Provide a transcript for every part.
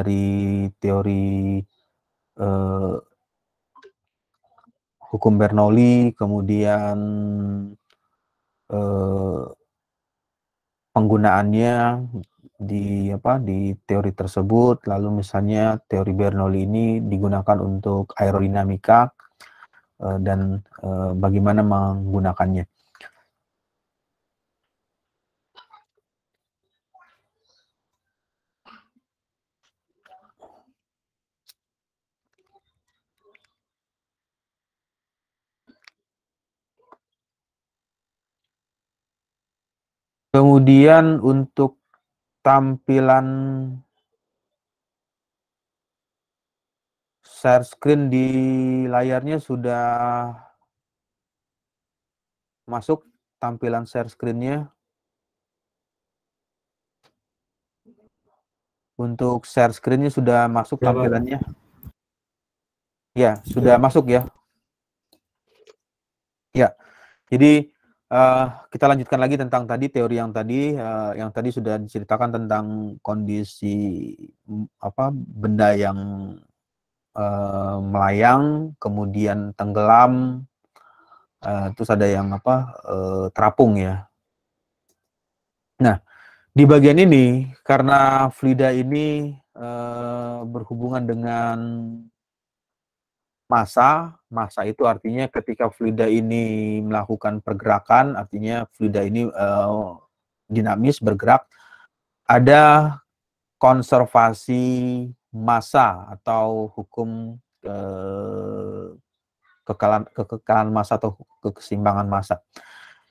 dari teori eh, hukum Bernoulli, kemudian eh, penggunaannya di apa di teori tersebut, lalu misalnya teori Bernoulli ini digunakan untuk aerodinamika eh, dan eh, bagaimana menggunakannya. Kemudian untuk tampilan share screen di layarnya sudah masuk tampilan share screennya. Untuk share screennya sudah masuk tampilannya. Ya, sudah ya. masuk ya. Ya. Jadi Uh, kita lanjutkan lagi tentang tadi teori yang tadi uh, yang tadi sudah diceritakan tentang kondisi apa benda yang uh, melayang kemudian tenggelam uh, terus ada yang apa uh, terapung ya. Nah di bagian ini karena fluida ini uh, berhubungan dengan masa masa itu artinya ketika fluida ini melakukan pergerakan artinya fluida ini uh, dinamis bergerak ada konservasi masa atau hukum uh, eh, kekalan kekekalan masa atau kekesimbangan masa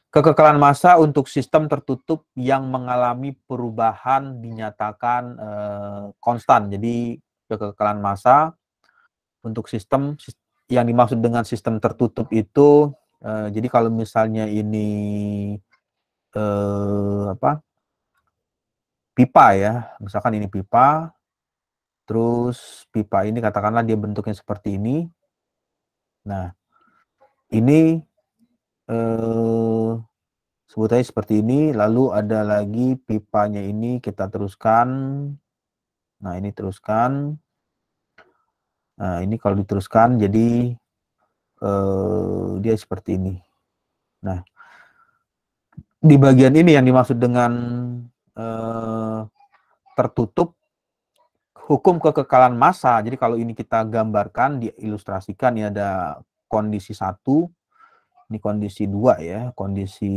kekekalan masa untuk sistem tertutup yang mengalami perubahan dinyatakan uh, konstan jadi kekekalan masa untuk sistem yang dimaksud dengan sistem tertutup itu uh, jadi kalau misalnya ini uh, apa pipa ya misalkan ini pipa terus pipa ini katakanlah dia bentuknya seperti ini nah ini uh, sebutannya seperti ini lalu ada lagi pipanya ini kita teruskan nah ini teruskan Nah, ini kalau diteruskan jadi eh, dia seperti ini. Nah, di bagian ini yang dimaksud dengan eh, tertutup hukum kekekalan massa. Jadi kalau ini kita gambarkan, diilustrasikan ini ada kondisi satu, ini kondisi dua ya, kondisi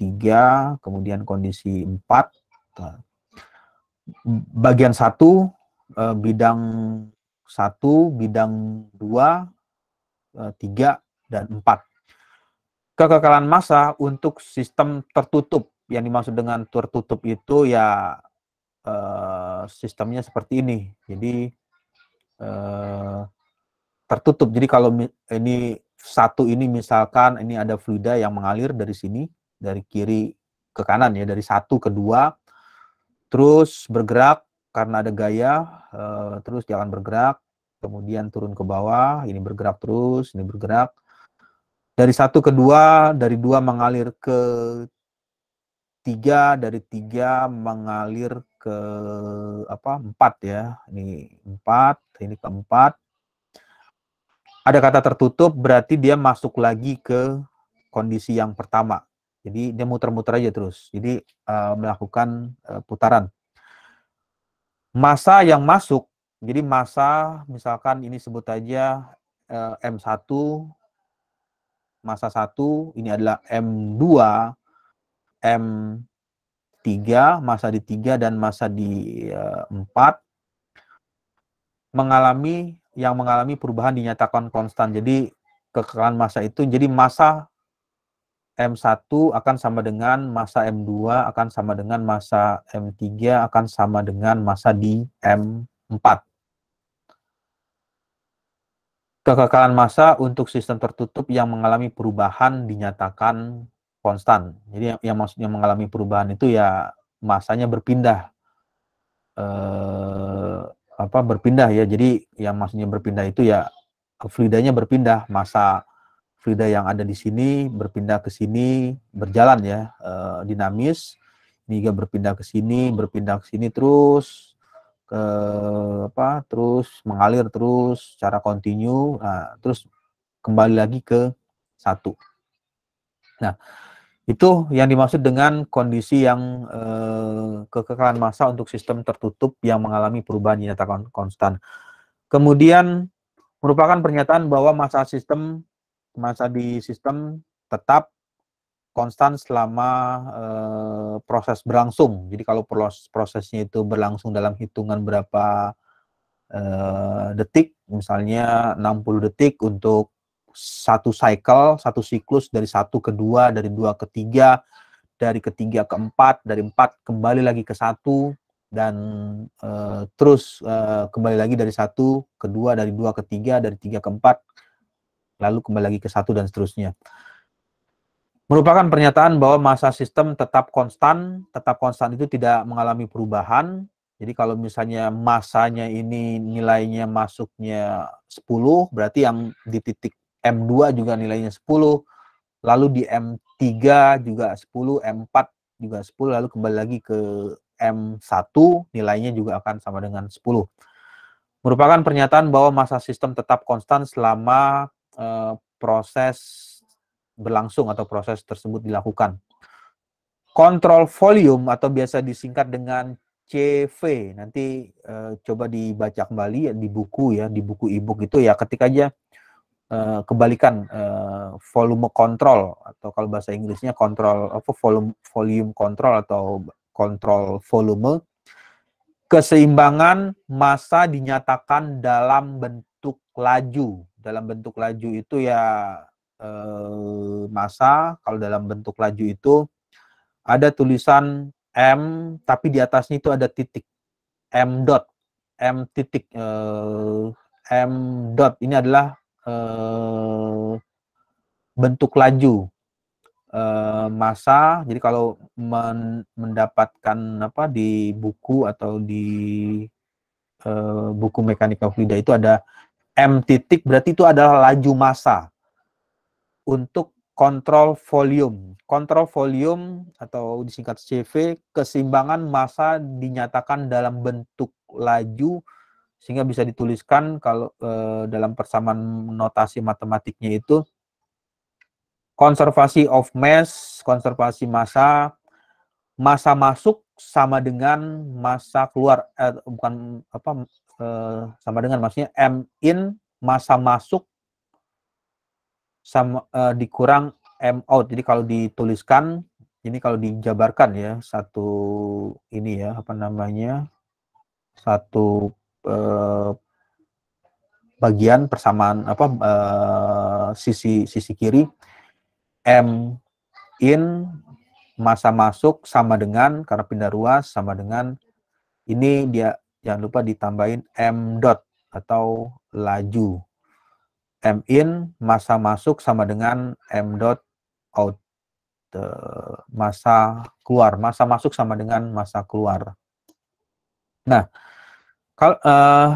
tiga, kemudian kondisi empat. Nah, bagian satu eh, bidang satu, bidang dua, eh, tiga, dan empat. Kekekalan masa untuk sistem tertutup, yang dimaksud dengan tertutup itu ya eh, sistemnya seperti ini. Jadi eh, tertutup. Jadi kalau ini satu ini misalkan ini ada fluida yang mengalir dari sini, dari kiri ke kanan ya, dari satu ke dua, terus bergerak karena ada gaya eh, terus jangan bergerak kemudian turun ke bawah ini bergerak terus ini bergerak dari satu ke dua dari dua mengalir ke tiga dari tiga mengalir ke apa empat ya ini empat ini keempat ada kata tertutup berarti dia masuk lagi ke kondisi yang pertama jadi dia muter-muter aja terus jadi uh, melakukan uh, putaran masa yang masuk, jadi masa misalkan ini sebut aja eh, M1, masa 1, ini adalah M2, M3, masa di 3 dan masa di eh, 4 mengalami yang mengalami perubahan dinyatakan konstan. Jadi kekekalan masa itu jadi masa M1 akan sama dengan masa M2 akan sama dengan masa M3 akan sama dengan masa di M4. Kekekalan masa untuk sistem tertutup yang mengalami perubahan dinyatakan konstan. Jadi yang, maksudnya mengalami perubahan itu ya masanya berpindah. Eh, apa berpindah ya. Jadi yang maksudnya berpindah itu ya fluidanya berpindah, masa Frida yang ada di sini berpindah ke sini berjalan ya eh, dinamis dinamis Niga berpindah ke sini berpindah ke sini terus ke apa terus mengalir terus secara kontinu nah, terus kembali lagi ke satu nah itu yang dimaksud dengan kondisi yang eh, kekekalan masa untuk sistem tertutup yang mengalami perubahan dinyatakan konstan. Kemudian merupakan pernyataan bahwa masa sistem masa di sistem tetap konstan selama e, proses berlangsung. Jadi kalau prosesnya itu berlangsung dalam hitungan berapa e, detik, misalnya 60 detik untuk satu cycle, satu siklus dari satu ke dua, dari dua ke tiga, dari ketiga ke empat, dari empat kembali lagi ke satu, dan e, terus e, kembali lagi dari satu ke dua, dari dua ke tiga, dari tiga ke empat, lalu kembali lagi ke satu dan seterusnya. Merupakan pernyataan bahwa masa sistem tetap konstan, tetap konstan itu tidak mengalami perubahan. Jadi kalau misalnya masanya ini nilainya masuknya 10, berarti yang di titik M2 juga nilainya 10, lalu di M3 juga 10, M4 juga 10, lalu kembali lagi ke M1 nilainya juga akan sama dengan 10. Merupakan pernyataan bahwa masa sistem tetap konstan selama Eh, proses berlangsung atau proses tersebut dilakukan. Kontrol volume atau biasa disingkat dengan CV. Nanti e, coba dibaca kembali ya, di buku ya, di buku e itu ya ketika aja e, kebalikan e, volume kontrol atau kalau bahasa Inggrisnya kontrol apa volume volume kontrol atau kontrol volume keseimbangan massa dinyatakan dalam bentuk laju dalam bentuk laju itu ya eh, masa kalau dalam bentuk laju itu ada tulisan m tapi di atasnya itu ada titik m dot m titik eh, m dot ini adalah eh, bentuk laju eh, masa jadi kalau men mendapatkan apa di buku atau di eh, buku mekanika fluida itu ada M titik berarti itu adalah laju massa untuk kontrol volume. Kontrol volume atau disingkat CV, keseimbangan massa dinyatakan dalam bentuk laju sehingga bisa dituliskan kalau e, dalam persamaan notasi matematiknya itu konservasi of mass, konservasi massa, massa masuk sama dengan massa keluar eh, bukan apa Eh, sama dengan maksudnya m in masa masuk sama uh, dikurang m out. Jadi kalau dituliskan ini kalau dijabarkan ya satu ini ya apa namanya satu eh, bagian persamaan apa sisi sisi kiri m in masa masuk sama dengan karena pindah ruas sama dengan ini dia jangan lupa ditambahin m dot atau laju. M in masa masuk sama dengan m dot out masa keluar, masa masuk sama dengan masa keluar. Nah, kalau uh, eh,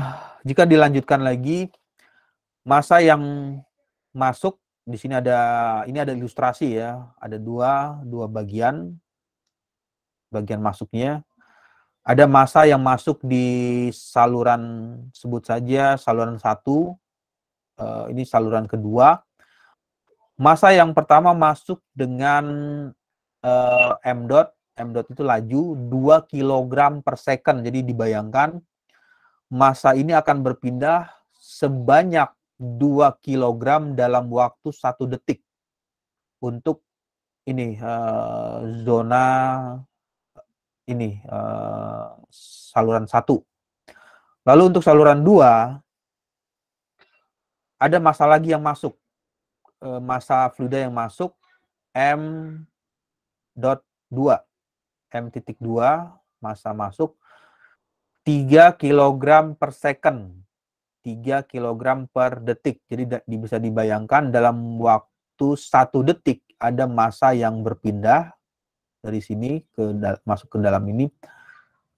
jika dilanjutkan lagi masa yang masuk di sini ada ini ada ilustrasi ya, ada dua dua bagian bagian masuknya ada masa yang masuk di saluran sebut saja saluran satu, eh, ini saluran kedua. Masa yang pertama masuk dengan eh, m dot, m dot itu laju 2 kg per second. Jadi dibayangkan masa ini akan berpindah sebanyak 2 kg dalam waktu satu detik untuk ini eh, zona ini uh, saluran satu. Lalu untuk saluran dua ada masa lagi yang masuk, uh, eh, masa fluida yang masuk m dot dua, m titik dua masa masuk tiga kilogram per second tiga kilogram per detik. Jadi bisa dibayangkan dalam waktu satu detik ada masa yang berpindah dari sini ke masuk ke dalam ini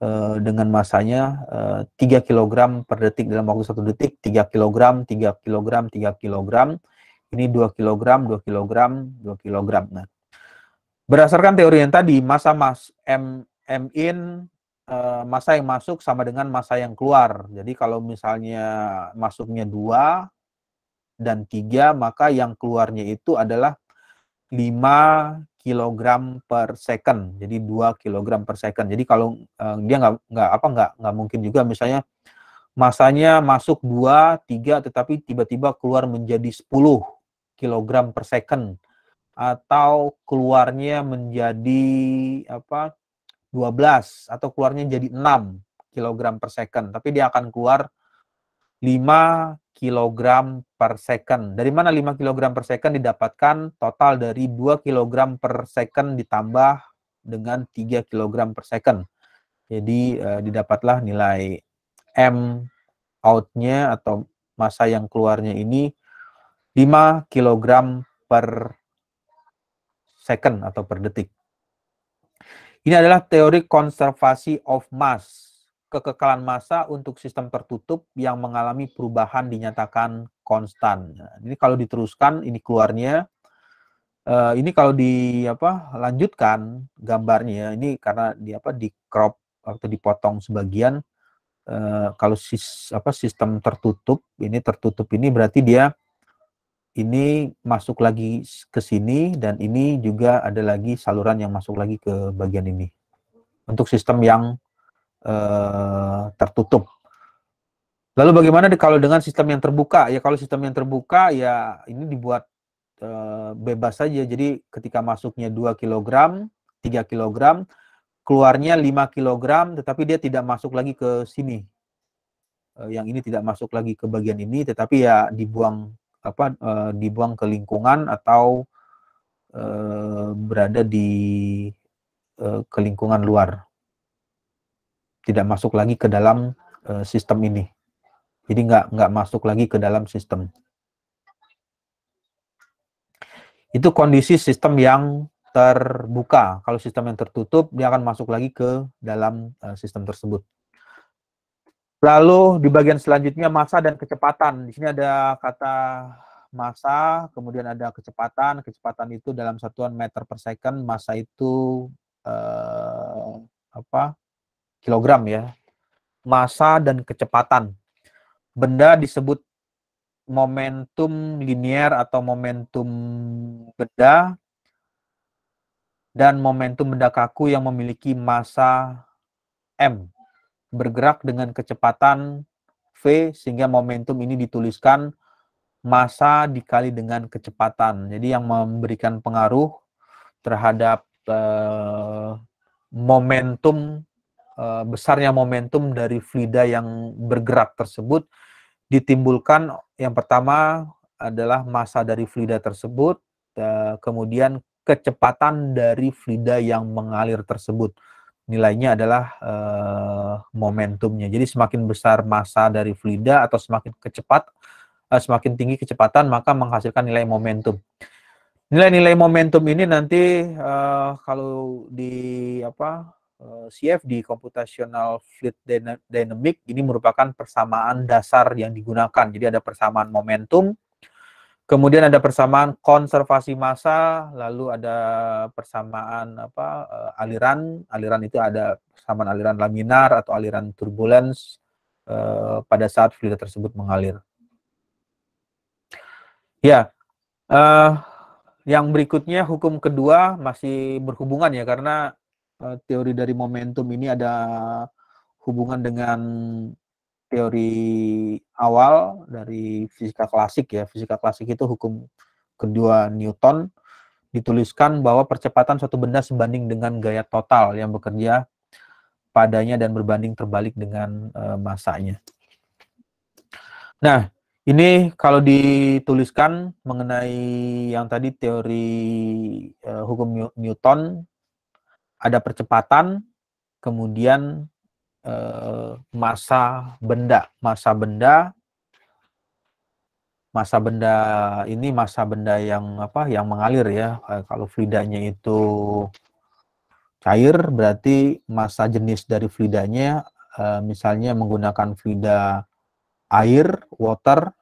uh, dengan masanya uh, 3 kg per detik dalam waktu satu detik 3 kg 3 kg 3 kg ini 2 kg 2 kg 2 kg nah berdasarkan teori yang tadi masa mas m m in uh, masa yang masuk sama dengan masa yang keluar jadi kalau misalnya masuknya dua dan tiga maka yang keluarnya itu adalah 5 kilogram per second. Jadi 2 kilogram per second. Jadi kalau uh, dia nggak nggak apa nggak nggak mungkin juga misalnya masanya masuk 2, 3 tetapi tiba-tiba keluar menjadi 10 kilogram per second atau keluarnya menjadi apa 12 atau keluarnya jadi 6 kilogram per second tapi dia akan keluar 5 kg per second. Dari mana 5 kg per second didapatkan? Total dari 2 kg per second ditambah dengan 3 kg per second. Jadi eh, didapatlah nilai M out-nya atau masa yang keluarnya ini 5 kg per second atau per detik. Ini adalah teori konservasi of mass kekekalan masa untuk sistem tertutup yang mengalami perubahan dinyatakan konstan. ini kalau diteruskan ini keluarnya eh, ini kalau di apa lanjutkan gambarnya ini karena di apa di crop atau dipotong sebagian eh, kalau sis, apa sistem tertutup ini tertutup ini berarti dia ini masuk lagi ke sini dan ini juga ada lagi saluran yang masuk lagi ke bagian ini untuk sistem yang Eh, tertutup. Lalu bagaimana di, kalau dengan sistem yang terbuka? Ya kalau sistem yang terbuka ya ini dibuat e, bebas saja. Jadi ketika masuknya 2 kg, 3 kg, keluarnya 5 kg tetapi dia tidak masuk lagi ke sini. E, yang ini tidak masuk lagi ke bagian ini tetapi ya dibuang apa e, dibuang ke lingkungan atau berada di ke lingkungan luar tidak masuk lagi ke dalam uh, sistem ini. Jadi nggak nggak masuk lagi ke dalam sistem. Itu kondisi sistem yang terbuka. Kalau sistem yang tertutup, dia akan masuk lagi ke dalam uh, sistem tersebut. Lalu di bagian selanjutnya masa dan kecepatan. Di sini ada kata masa, kemudian ada kecepatan. Kecepatan itu dalam satuan meter per second. Masa itu eh, apa? kilogram ya. Masa dan kecepatan. Benda disebut momentum linier atau momentum benda dan momentum benda kaku yang memiliki massa m bergerak dengan kecepatan v sehingga momentum ini dituliskan massa dikali dengan kecepatan. Jadi yang memberikan pengaruh terhadap eh, momentum Eh, besarnya momentum dari Flida yang bergerak tersebut ditimbulkan yang pertama adalah masa dari Flida tersebut, eh, kemudian kecepatan dari Flida yang mengalir tersebut. Nilainya adalah eh, momentumnya. Jadi semakin besar masa dari Flida atau semakin kecepat semakin tinggi kecepatan maka menghasilkan nilai momentum. Nilai-nilai momentum ini nanti uh, kalau di apa Eh, CFD computational fluid dynamic ini merupakan persamaan dasar yang digunakan. Jadi ada persamaan momentum, kemudian ada persamaan konservasi massa, lalu ada persamaan apa eh, aliran, aliran itu ada persamaan aliran laminar atau aliran turbulence eh, pada saat fluid tersebut mengalir. Ya. Eh, yang berikutnya hukum kedua masih berhubungan ya karena Eh, teori dari momentum ini ada hubungan dengan teori awal dari fisika klasik ya. Fisika klasik itu hukum kedua Newton dituliskan bahwa percepatan suatu benda sebanding dengan gaya total yang bekerja padanya dan berbanding terbalik dengan e, masanya. Nah, ini kalau dituliskan mengenai yang tadi teori e, hukum Newton ada percepatan, kemudian eh, masa benda, masa benda, masa benda ini masa benda yang apa yang mengalir ya. Eh, kalau fluidanya itu cair, berarti masa jenis dari fluidanya, eh, misalnya menggunakan fluida air, water,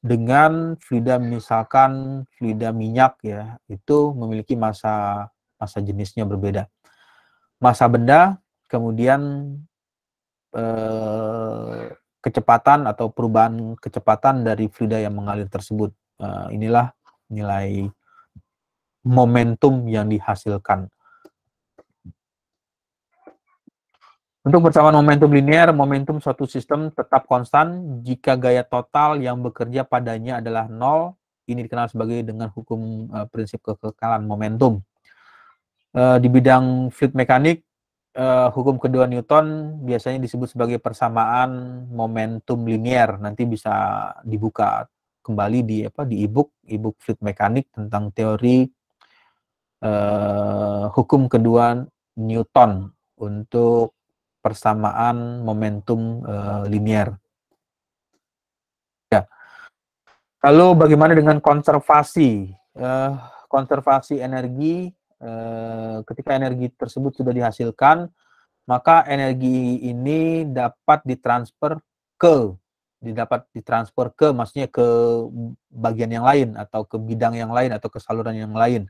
dengan fluida misalkan fluida minyak ya, itu memiliki masa masa jenisnya berbeda masa benda, kemudian eh, kecepatan atau perubahan kecepatan dari fluida yang mengalir tersebut. Eh, inilah nilai momentum yang dihasilkan. Untuk persamaan momentum linear, momentum suatu sistem tetap konstan jika gaya total yang bekerja padanya adalah nol. Ini dikenal sebagai dengan hukum eh, prinsip kekekalan momentum. Eh, di bidang fluid mekanik, uh, hukum kedua Newton biasanya disebut sebagai persamaan momentum linier. Nanti bisa dibuka kembali di apa di ebook ebook fluid mekanik tentang teori uh, hukum kedua Newton untuk persamaan momentum uh, linier. Ya. Lalu bagaimana dengan konservasi? Uh, konservasi energi Eh, ketika energi tersebut sudah dihasilkan, maka energi ini dapat ditransfer ke didapat ditransfer ke maksudnya ke bagian yang lain atau ke bidang yang lain atau ke saluran yang lain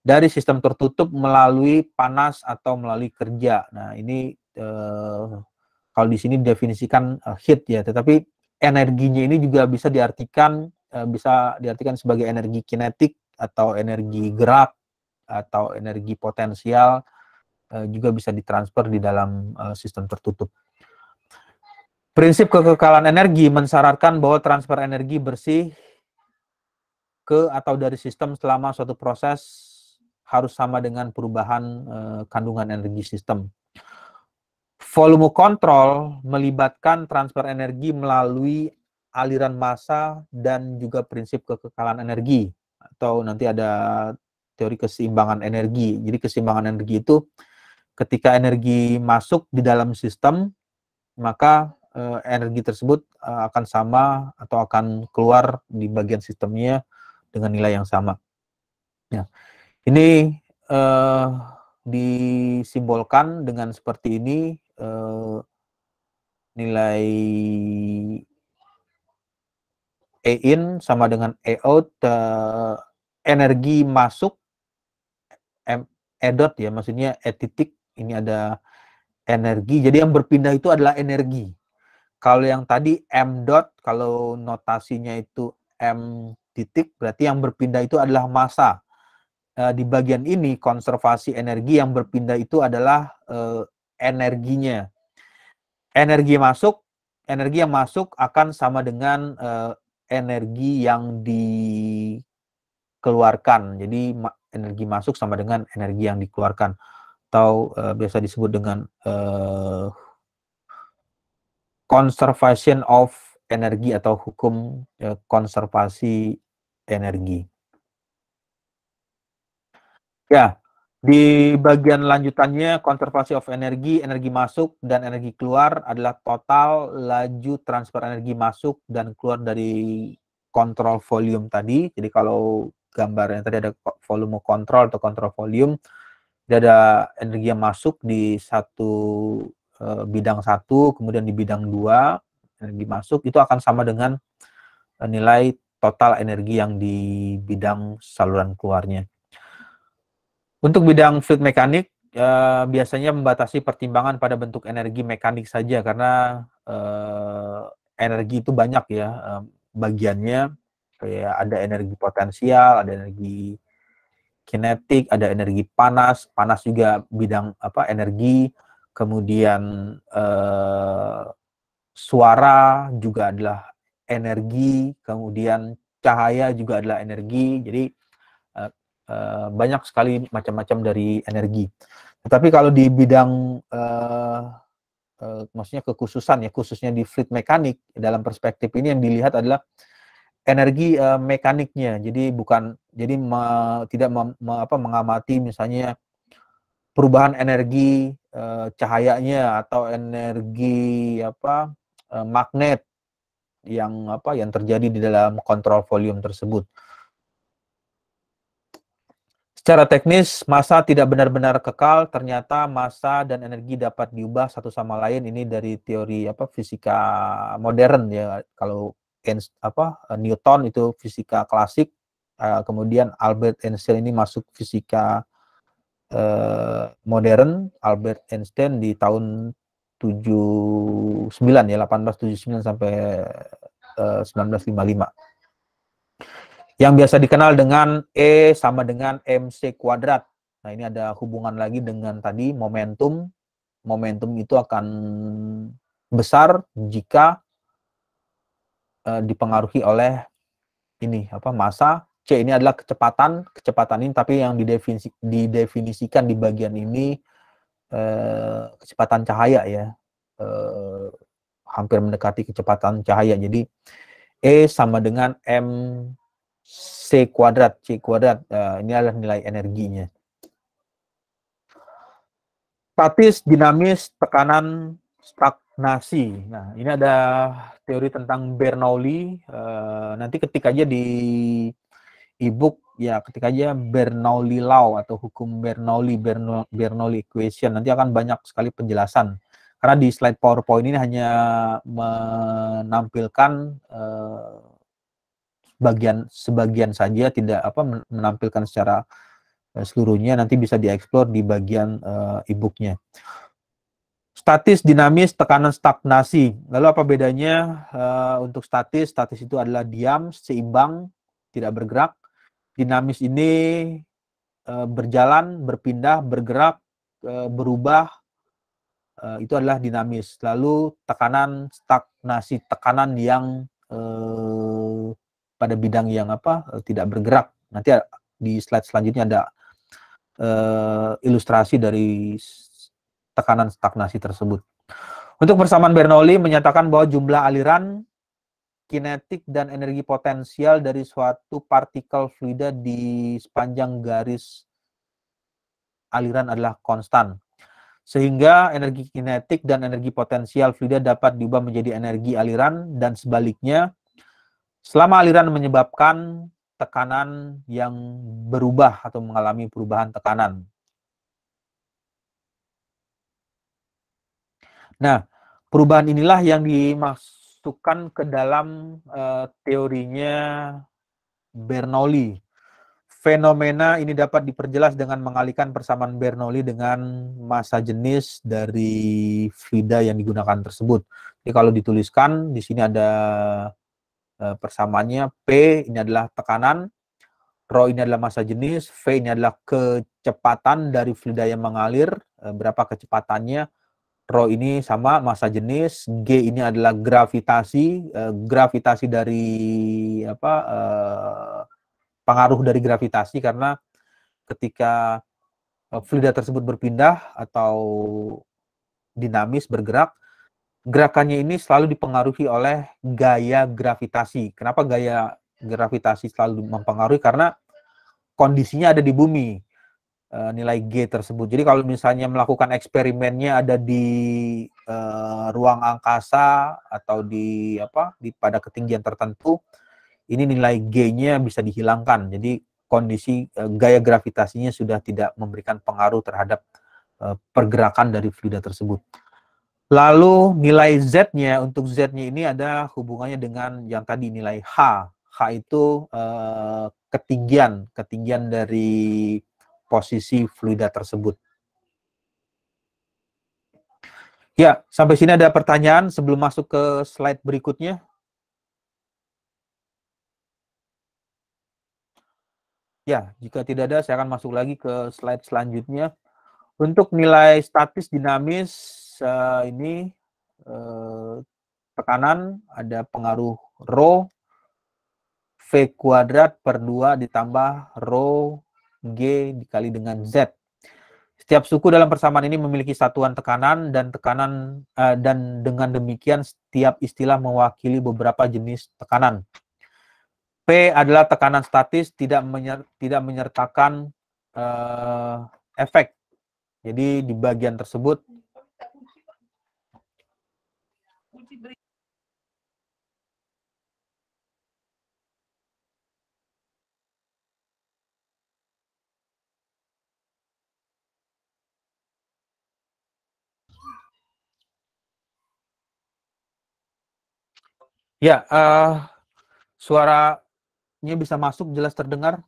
dari sistem tertutup melalui panas atau melalui kerja. Nah, ini eh, kalau di sini definisikan eh, heat ya, tetapi energinya ini juga bisa diartikan eh, bisa diartikan sebagai energi kinetik atau energi gerak atau energi potensial eh, juga bisa ditransfer di dalam eh, sistem tertutup. Prinsip kekekalan energi mensyaratkan bahwa transfer energi bersih ke atau dari sistem selama suatu proses harus sama dengan perubahan eh, kandungan energi sistem. Volume kontrol melibatkan transfer energi melalui aliran massa dan juga prinsip kekekalan energi atau nanti ada teori keseimbangan energi. Jadi keseimbangan energi itu ketika energi masuk di dalam sistem maka eh, energi tersebut eh, akan sama atau akan keluar di bagian sistemnya dengan nilai yang sama. Ya. Ini eh, disimbolkan dengan seperti ini eh, nilai E in sama dengan E out eh, energi masuk m dot ya maksudnya eh, titik ini ada energi jadi yang berpindah itu adalah energi kalau yang tadi m dot kalau notasinya itu m titik berarti yang berpindah itu adalah massa eh, di bagian ini konservasi energi yang berpindah itu adalah eh, energinya energi masuk energi yang masuk akan sama dengan energi yang dikeluarkan jadi energi masuk sama dengan energi yang dikeluarkan atau uh, biasa disebut dengan uh, conservation of energi atau hukum uh, konservasi energi. Ya, di bagian lanjutannya konservasi of energi, energi masuk dan energi keluar adalah total laju transfer energi masuk dan keluar dari kontrol volume tadi. Jadi kalau gambar yang tadi ada volume kontrol atau kontrol volume dia ada energi yang masuk di satu e, bidang satu kemudian di bidang dua energi masuk itu akan sama dengan eh, nilai total energi yang di bidang saluran keluarnya untuk bidang fluid mekanik e, biasanya membatasi pertimbangan pada bentuk energi mekanik saja karena e, energi itu banyak ya bagiannya kayak ada energi potensial, ada energi kinetik, ada energi panas, panas juga bidang apa energi, kemudian eh, suara juga adalah energi, kemudian cahaya juga adalah energi. Jadi eh, eh, banyak sekali macam-macam dari energi. Tetapi kalau di bidang eh, eh, maksudnya kekhususan ya khususnya di fluid mekanik dalam perspektif ini yang dilihat adalah energi uh, mekaniknya. Jadi bukan jadi me, tidak me, me, apa, mengamati misalnya perubahan energi uh, cahayanya atau energi apa uh, magnet yang apa yang terjadi di dalam kontrol volume tersebut. Secara teknis, massa tidak benar-benar kekal. Ternyata massa dan energi dapat diubah satu sama lain. Ini dari teori apa fisika modern ya. Kalau apa eh, Newton itu fisika klasik, uh, kemudian Albert Einstein ini masuk fisika uh, modern, Albert Einstein di tahun 79 ya 1879 sampai uh, 1955. Yang biasa dikenal dengan E sama dengan MC kuadrat. Nah, ini ada hubungan lagi dengan tadi momentum. Momentum itu akan besar jika Eh, dipengaruhi oleh ini apa masa C ini adalah kecepatan, kecepatan ini tapi yang didefinisi, didefinisikan di bagian ini eh, kecepatan cahaya ya. Eh, hampir mendekati kecepatan cahaya. Jadi E sama dengan M C kuadrat, C kuadrat. Eh, ini adalah nilai energinya. Statis, dinamis, tekanan stagnasi. Nah, ini ada teori tentang Bernoulli. Uh, nanti ketik aja di ebook ya, ketik aja Bernoulli law atau hukum Bernoulli Bernoulli, Bernoulli equation. Nanti akan banyak sekali penjelasan. Karena di slide PowerPoint ini hanya menampilkan uh, bagian sebagian saja, tidak apa menampilkan secara eh, seluruhnya. Nanti bisa dieksplor di bagian uh, e-booknya. Statis dinamis tekanan stagnasi. Lalu apa bedanya uh, untuk statis? Statis itu adalah diam, seimbang, tidak bergerak. Dinamis ini uh, berjalan, berpindah, bergerak, uh, berubah. Uh, itu adalah dinamis. Lalu tekanan stagnasi, tekanan yang uh, pada bidang yang apa? Uh, tidak bergerak. Nanti di slide selanjutnya ada uh, ilustrasi dari tekanan stagnasi tersebut. Untuk persamaan Bernoulli menyatakan bahwa jumlah aliran kinetik dan energi potensial dari suatu partikel fluida di sepanjang garis aliran adalah konstan. Sehingga energi kinetik dan energi potensial fluida dapat diubah menjadi energi aliran dan sebaliknya selama aliran menyebabkan tekanan yang berubah atau mengalami perubahan tekanan. Nah, perubahan inilah yang dimasukkan ke dalam uh, teorinya Bernoulli. Fenomena ini dapat diperjelas dengan mengalihkan persamaan Bernoulli dengan massa jenis dari fluida yang digunakan tersebut. Jadi kalau dituliskan di sini ada eh, persamaannya P ini adalah tekanan, Rho ini adalah massa jenis, V ini adalah kecepatan dari fluida yang mengalir, eh, berapa kecepatannya, Rho ini sama masa jenis, G ini adalah gravitasi, eh, gravitasi dari apa eh, pengaruh dari gravitasi karena ketika eh, fluida tersebut berpindah atau dinamis bergerak, gerakannya ini selalu dipengaruhi oleh gaya gravitasi. Kenapa gaya gravitasi selalu mempengaruhi? Karena kondisinya ada di bumi Eh, nilai G tersebut. Jadi kalau misalnya melakukan eksperimennya ada di uh, ruang angkasa atau di apa di pada ketinggian tertentu, ini nilai G-nya bisa dihilangkan. Jadi kondisi uh, gaya gravitasinya sudah tidak memberikan pengaruh terhadap uh, pergerakan dari fluida tersebut. Lalu nilai Z-nya untuk Z-nya ini ada hubungannya dengan yang tadi nilai H. H itu ketinggian, ketinggian dari posisi fluida tersebut. Ya, sampai sini ada pertanyaan sebelum masuk ke slide berikutnya. Ya, jika tidak ada, saya akan masuk lagi ke slide selanjutnya. Untuk nilai statis dinamis eh, ini eh, tekanan ada pengaruh rho V kuadrat per 2 ditambah rho G dikali dengan Z. Setiap suku dalam persamaan ini memiliki satuan tekanan dan tekanan eh, dan dengan demikian setiap istilah mewakili beberapa jenis tekanan. P adalah tekanan statis tidak menyer, tidak menyertakan uh, efek. Jadi di bagian tersebut Ya, uh, suaranya bisa masuk, jelas terdengar.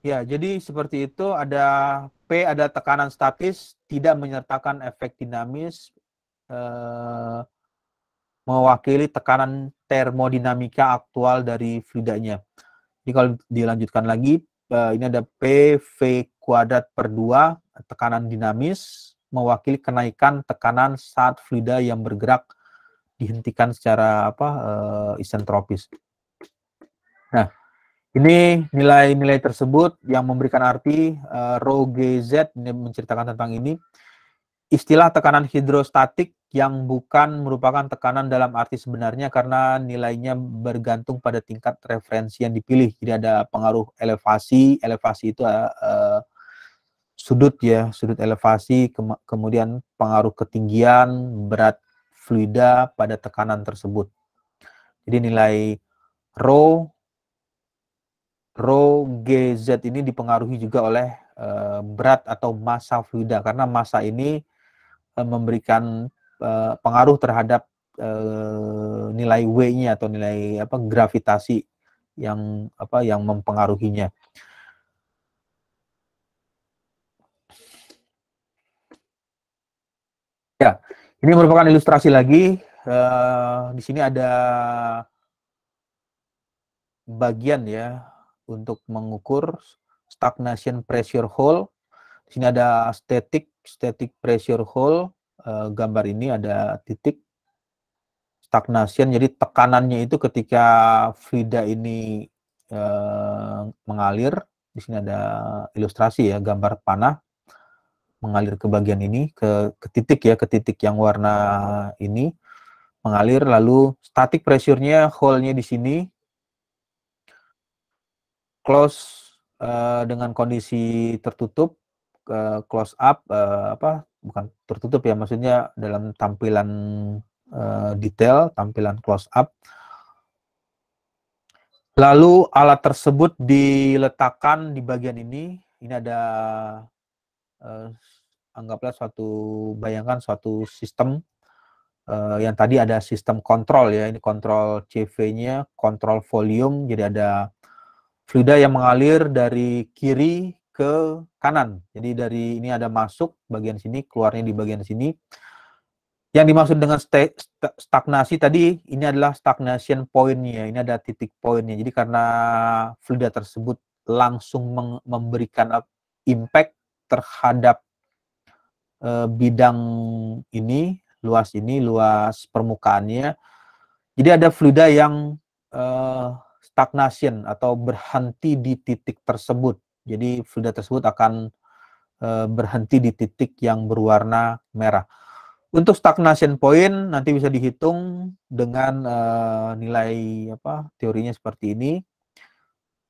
Ya, jadi seperti itu ada P ada tekanan statis, tidak menyertakan efek dinamis, uh, mewakili tekanan termodinamika aktual dari fluidanya. Jadi kalau dilanjutkan lagi, uh, ini ada P V kuadrat per 2, tekanan dinamis, mewakili kenaikan tekanan saat fluida yang bergerak dihentikan secara apa eh, isentropis. Nah, ini nilai-nilai tersebut yang memberikan arti uh, eh, rho GZ menceritakan tentang ini. Istilah tekanan hidrostatik yang bukan merupakan tekanan dalam arti sebenarnya karena nilainya bergantung pada tingkat referensi yang dipilih. Jadi ada pengaruh elevasi, elevasi itu uh, sudut ya, sudut elevasi, ke kemudian pengaruh ketinggian, berat fluida pada tekanan tersebut. Jadi nilai rho rho GZ ini dipengaruhi juga oleh e, berat atau massa fluida karena massa ini e, memberikan e, pengaruh terhadap e, nilai W-nya atau nilai apa gravitasi yang apa yang mempengaruhinya. Ya, ini merupakan ilustrasi lagi. Uh, di sini ada bagian ya untuk mengukur stagnation pressure hole. Di sini ada static static pressure hole. Uh, gambar ini ada titik stagnation. Jadi tekanannya itu ketika fluida ini uh, mengalir. Di sini ada ilustrasi ya gambar panah mengalir ke bagian ini ke, ke titik ya ke titik yang warna ini mengalir lalu static pressure-nya hole-nya di sini close uh, dengan kondisi tertutup uh, close up uh, apa bukan tertutup ya maksudnya dalam tampilan uh, detail tampilan close up lalu alat tersebut diletakkan di bagian ini ini ada uh, anggaplah suatu bayangkan suatu sistem uh, yang tadi ada sistem kontrol ya ini kontrol CV-nya kontrol volume jadi ada fluida yang mengalir dari kiri ke kanan jadi dari ini ada masuk bagian sini keluarnya di bagian sini yang dimaksud dengan st st stagnasi tadi ini adalah stagnation point-nya ini ada titik poinnya jadi karena fluida tersebut langsung memberikan impact terhadap Eh, bidang ini, luas ini, luas permukaannya. Jadi ada fluida yang uh, eh, stagnation atau berhenti di titik tersebut. Jadi fluida tersebut akan uh, berhenti di titik yang berwarna merah. Untuk stagnation point nanti bisa dihitung dengan uh, nilai apa teorinya seperti ini.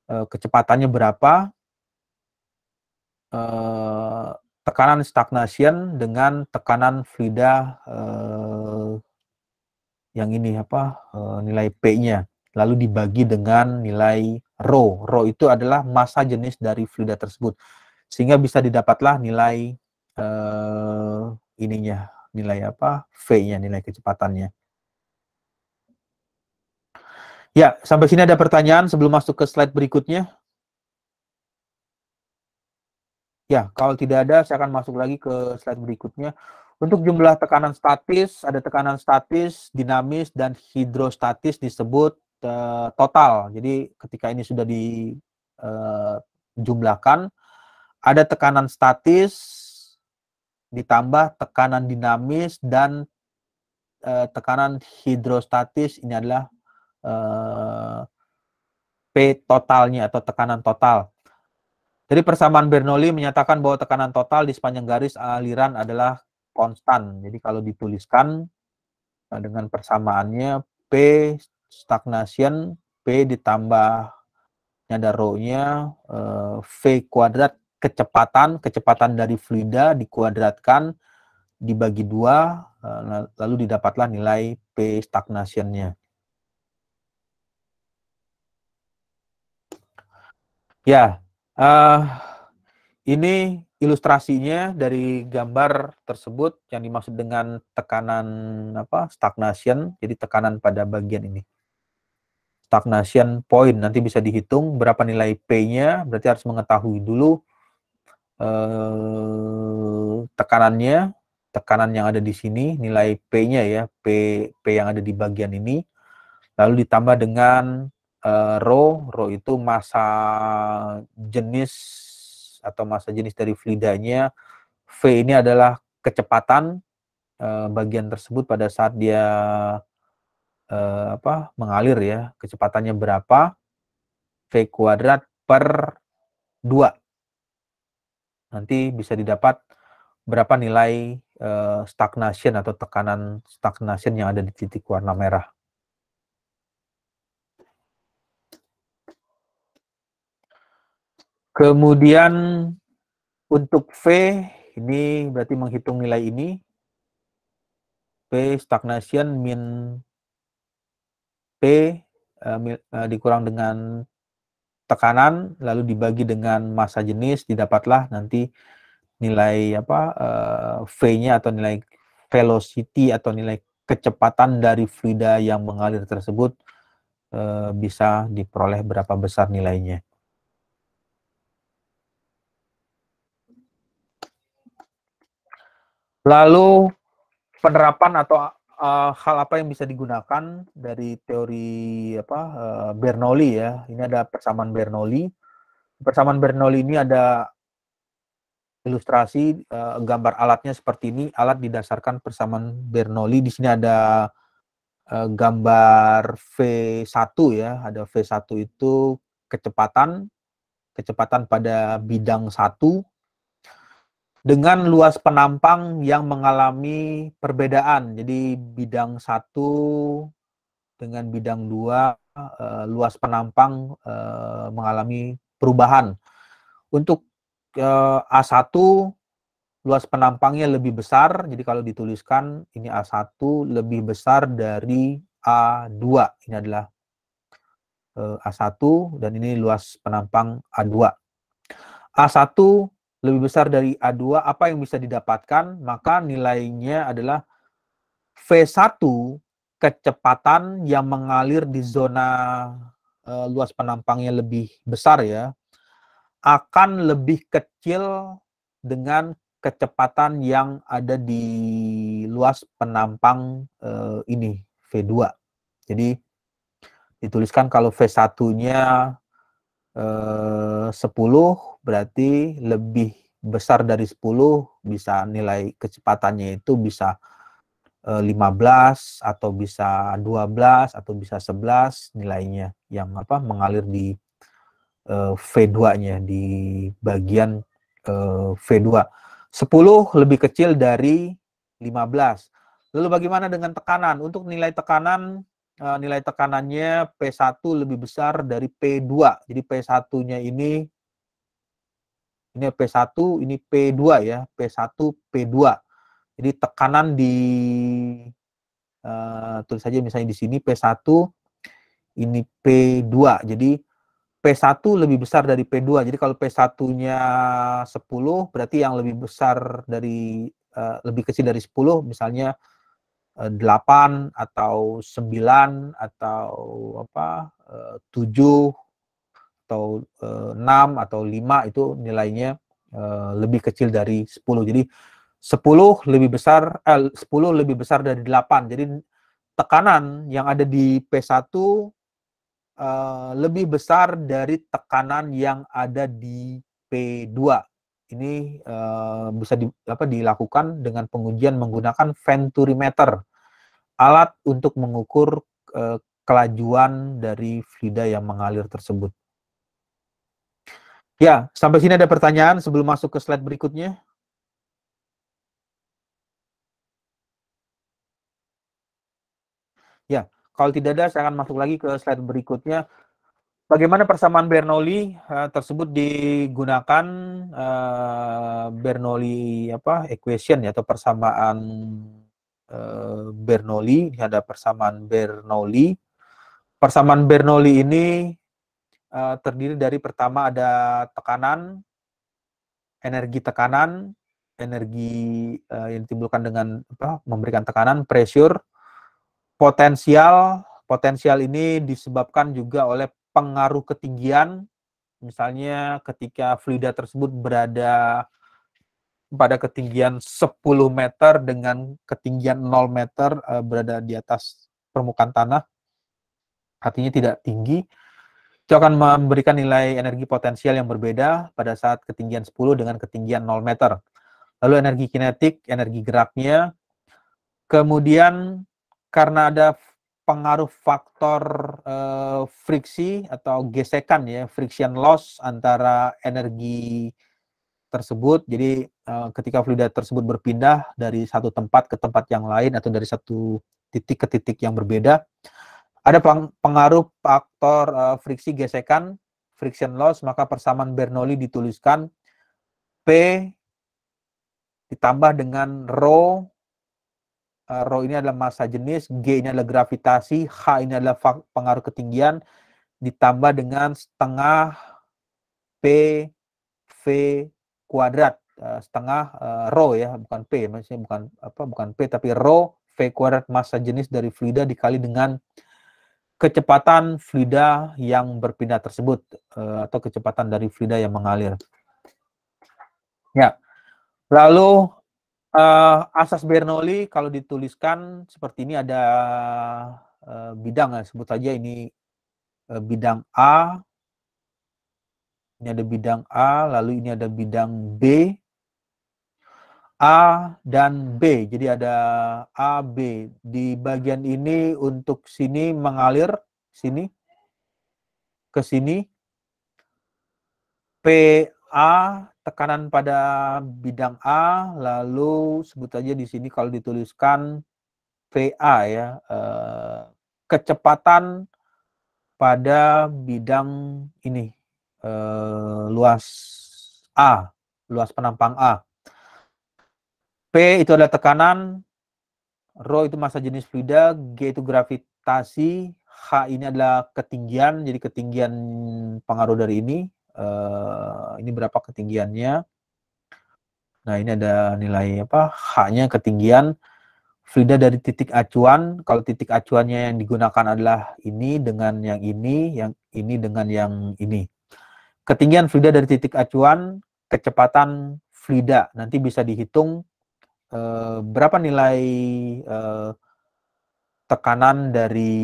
Uh, kecepatannya berapa? tekanan stagnation dengan tekanan fluida uh, eh, yang ini apa uh, nilai P-nya lalu dibagi dengan nilai rho. Rho itu adalah massa jenis dari fluida tersebut. Sehingga bisa didapatlah nilai uh, ininya, nilai apa? V-nya, nilai kecepatannya. Ya, sampai sini ada pertanyaan sebelum masuk ke slide berikutnya. Ya, kalau tidak ada saya akan masuk lagi ke slide berikutnya. Untuk jumlah tekanan statis, ada tekanan statis, dinamis, dan hidrostatis disebut uh, total. Jadi ketika ini sudah dijumlahkan, eh, uh, ada tekanan statis ditambah tekanan dinamis dan uh, tekanan hidrostatis ini adalah uh, P totalnya atau tekanan total. Jadi persamaan Bernoulli menyatakan bahwa tekanan total di sepanjang garis aliran adalah konstan. Jadi kalau dituliskan eh, dengan persamaannya P stagnation, P ditambah ada rho-nya eh, V kuadrat kecepatan, kecepatan dari fluida dikuadratkan dibagi dua, eh, lalu didapatlah nilai P stagnation-nya. Ya, Uh, ini ilustrasinya dari gambar tersebut yang dimaksud dengan tekanan apa stagnation, jadi tekanan pada bagian ini. Stagnation point nanti bisa dihitung berapa nilai P-nya, berarti harus mengetahui dulu uh, tekanannya, tekanan yang ada di sini, nilai P-nya ya, P P yang ada di bagian ini. Lalu ditambah dengan uh, eh, row, itu masa jenis atau masa jenis dari fluidanya. V ini adalah kecepatan uh, bagian tersebut pada saat dia uh, apa mengalir ya, kecepatannya berapa? V kuadrat per 2. Nanti bisa didapat berapa nilai uh, stagnation atau tekanan stagnation yang ada di titik warna merah. Kemudian untuk V ini berarti menghitung nilai ini. P stagnation min P uh, dikurang dengan tekanan lalu dibagi dengan massa jenis didapatlah nanti nilai apa uh, V-nya atau nilai velocity atau nilai kecepatan dari fluida yang mengalir tersebut uh, bisa diperoleh berapa besar nilainya. Lalu penerapan atau uh, hal apa yang bisa digunakan dari teori apa uh, Bernoulli ya. Ini ada persamaan Bernoulli. Persamaan Bernoulli ini ada ilustrasi uh, gambar alatnya seperti ini. Alat didasarkan persamaan Bernoulli. Di sini ada uh, gambar V1 ya. Ada V1 itu kecepatan kecepatan pada bidang satu dengan luas penampang yang mengalami perbedaan. Jadi bidang satu dengan bidang dua eh, luas penampang eh, mengalami perubahan. Untuk eh, A1 luas penampangnya lebih besar. Jadi kalau dituliskan ini A1 lebih besar dari A2. Ini adalah A1 dan ini luas penampang A2. A1 lebih besar dari A2 apa yang bisa didapatkan maka nilainya adalah V1 kecepatan yang mengalir di zona e, luas penampangnya lebih besar ya akan lebih kecil dengan kecepatan yang ada di luas penampang e, ini V2. Jadi dituliskan kalau V1-nya eh, 10 berarti lebih besar dari 10 bisa nilai kecepatannya itu bisa 15 eh, atau bisa 12 atau bisa 11 nilainya yang apa mengalir di eh, V2-nya di bagian eh, V2. 10 lebih kecil dari 15. Lalu bagaimana dengan tekanan? Untuk nilai tekanan Eh, nilai tekanannya P1 lebih besar dari P2. Jadi P1-nya ini ini P1, ini P2 ya, P1, P2. Jadi tekanan di uh, tulis saja misalnya di sini P1 ini P2. Jadi P1 lebih besar dari P2. Jadi kalau P1-nya 10 berarti yang lebih besar dari uh, lebih kecil dari 10 misalnya 8 eh, atau 9 atau apa 7 eh, atau 6 eh, atau 5 itu nilainya lebih kecil dari 10. Jadi 10 lebih besar eh, 10 lebih besar dari 8. Jadi tekanan yang ada di P1 eh, lebih besar dari tekanan yang ada di P2 ini uh, bisa di, apa, dilakukan dengan pengujian menggunakan venturi meter alat untuk mengukur uh, kelajuan dari fluida yang mengalir tersebut. Ya, sampai sini ada pertanyaan sebelum masuk ke slide berikutnya. Ya, kalau tidak ada saya akan masuk lagi ke slide berikutnya. Bagaimana persamaan Bernoulli uh, tersebut digunakan uh, Bernoulli apa equation ya atau persamaan uh, Bernoulli ada persamaan Bernoulli. Persamaan Bernoulli ini uh, terdiri dari pertama ada tekanan, energi tekanan, energi uh, yang ditimbulkan dengan apa memberikan tekanan pressure potensial potensial ini disebabkan juga oleh pengaruh ketinggian, misalnya ketika fluida tersebut berada pada ketinggian 10 meter dengan ketinggian 0 meter eh, berada di atas permukaan tanah, artinya tidak tinggi, itu akan memberikan nilai energi potensial yang berbeda pada saat ketinggian 10 dengan ketinggian 0 meter. Lalu energi kinetik, energi geraknya. Kemudian karena ada pengaruh faktor uh, friksi atau gesekan ya friction loss antara energi tersebut. Jadi uh, ketika fluida tersebut berpindah dari satu tempat ke tempat yang lain atau dari satu titik ke titik yang berbeda, ada pengaruh faktor uh, friksi gesekan friction loss maka persamaan Bernoulli dituliskan P ditambah dengan rho Eh, rho ini adalah massa jenis, G ini adalah gravitasi, H ini adalah pengaruh ketinggian, ditambah dengan setengah P V kuadrat eh, setengah eh, rho ya bukan p maksudnya bukan apa bukan p tapi rho v kuadrat massa jenis dari fluida dikali dengan kecepatan fluida yang berpindah tersebut atau kecepatan dari fluida yang mengalir ya lalu Uh, asas Bernoulli kalau dituliskan seperti ini ada uh, bidang ya sebut saja ini uh, bidang A ini ada bidang A lalu ini ada bidang B A dan B jadi ada A B di bagian ini untuk sini mengalir sini ke sini PA tekanan pada bidang A, lalu sebut aja di sini kalau dituliskan VA ya, eh, kecepatan pada bidang ini, eh, luas A, luas penampang A. P itu adalah tekanan, Rho itu masa jenis fluida, G itu gravitasi, H ini adalah ketinggian, jadi ketinggian pengaruh dari ini, uh, ini berapa ketinggiannya. Nah, ini ada nilai apa? h ketinggian Frida dari titik acuan. Kalau titik acuannya yang digunakan adalah ini dengan yang ini, yang ini dengan yang ini. Ketinggian Frida dari titik acuan, kecepatan Frida nanti bisa dihitung uh, berapa nilai uh, tekanan dari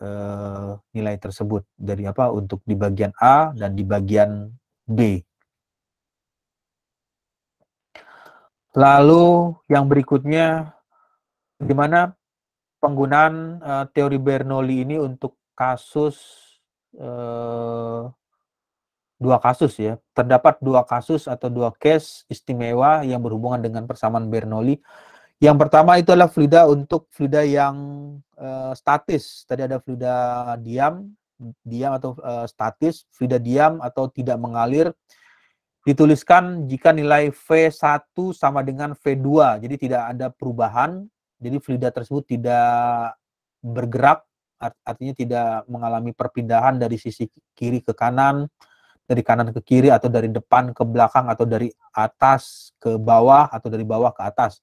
uh, nilai tersebut dari apa untuk di bagian A dan di bagian B. Lalu yang berikutnya bagaimana penggunaan uh, teori Bernoulli ini untuk kasus uh, dua kasus ya. Terdapat dua kasus atau dua case istimewa yang berhubungan dengan persamaan Bernoulli yang pertama itu adalah fluida untuk fluida yang uh, statis. Tadi ada fluida diam, diam atau uh, statis, fluida diam atau tidak mengalir. Dituliskan jika nilai V1 sama dengan V2, jadi tidak ada perubahan. Jadi fluida tersebut tidak bergerak, artinya tidak mengalami perpindahan dari sisi kiri ke kanan, dari kanan ke kiri atau dari depan ke belakang atau dari atas ke bawah atau dari bawah ke atas.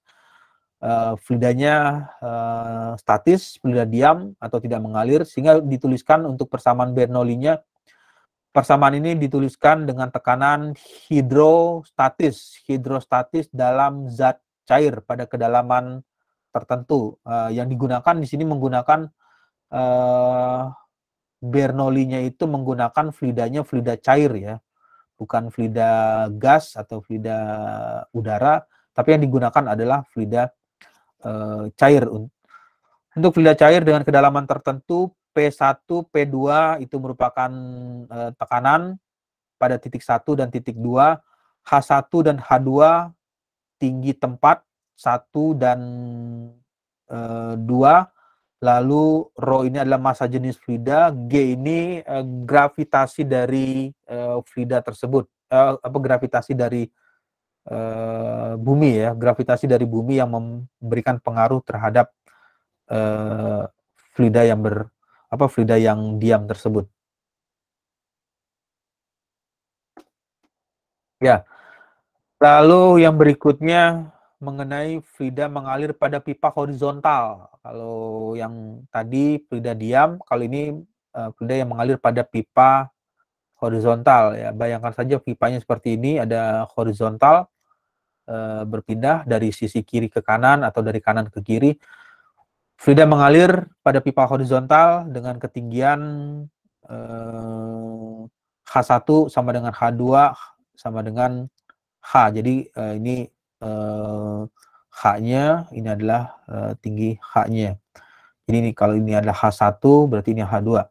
Eh, fluidanya uh, eh, statis, fluida diam atau tidak mengalir, sehingga dituliskan untuk persamaan Bernoulli-nya, persamaan ini dituliskan dengan tekanan hidrostatis, hidrostatis dalam zat cair pada kedalaman tertentu. Uh, yang digunakan di sini menggunakan uh, Bernoulli-nya itu menggunakan fluidanya fluida cair ya, bukan fluida gas atau fluida udara, tapi yang digunakan adalah fluida uh, cair. Untuk fluida cair dengan kedalaman tertentu P1, P2 itu merupakan uh, tekanan pada titik 1 dan titik 2, H1 dan H2 tinggi tempat 1 dan uh, eh, 2, lalu rho ini adalah massa jenis fluida, G ini uh, gravitasi dari uh, fluida tersebut, uh, apa gravitasi dari Eh, bumi ya, gravitasi dari bumi yang memberikan pengaruh terhadap uh, eh, fluida yang ber apa fluida yang diam tersebut. Ya. Lalu yang berikutnya mengenai fluida mengalir pada pipa horizontal. Kalau yang tadi fluida diam, kalau ini uh, eh, fluida yang mengalir pada pipa horizontal ya. Bayangkan saja pipanya seperti ini ada horizontal Eh, berpindah dari sisi kiri ke kanan atau dari kanan ke kiri. Fluida mengalir pada pipa horizontal dengan ketinggian eh, H1 sama dengan H2 sama dengan H. Jadi eh, ini eh, H-nya, ini adalah eh, tinggi H-nya. Jadi ini kalau ini adalah H1 berarti ini H2.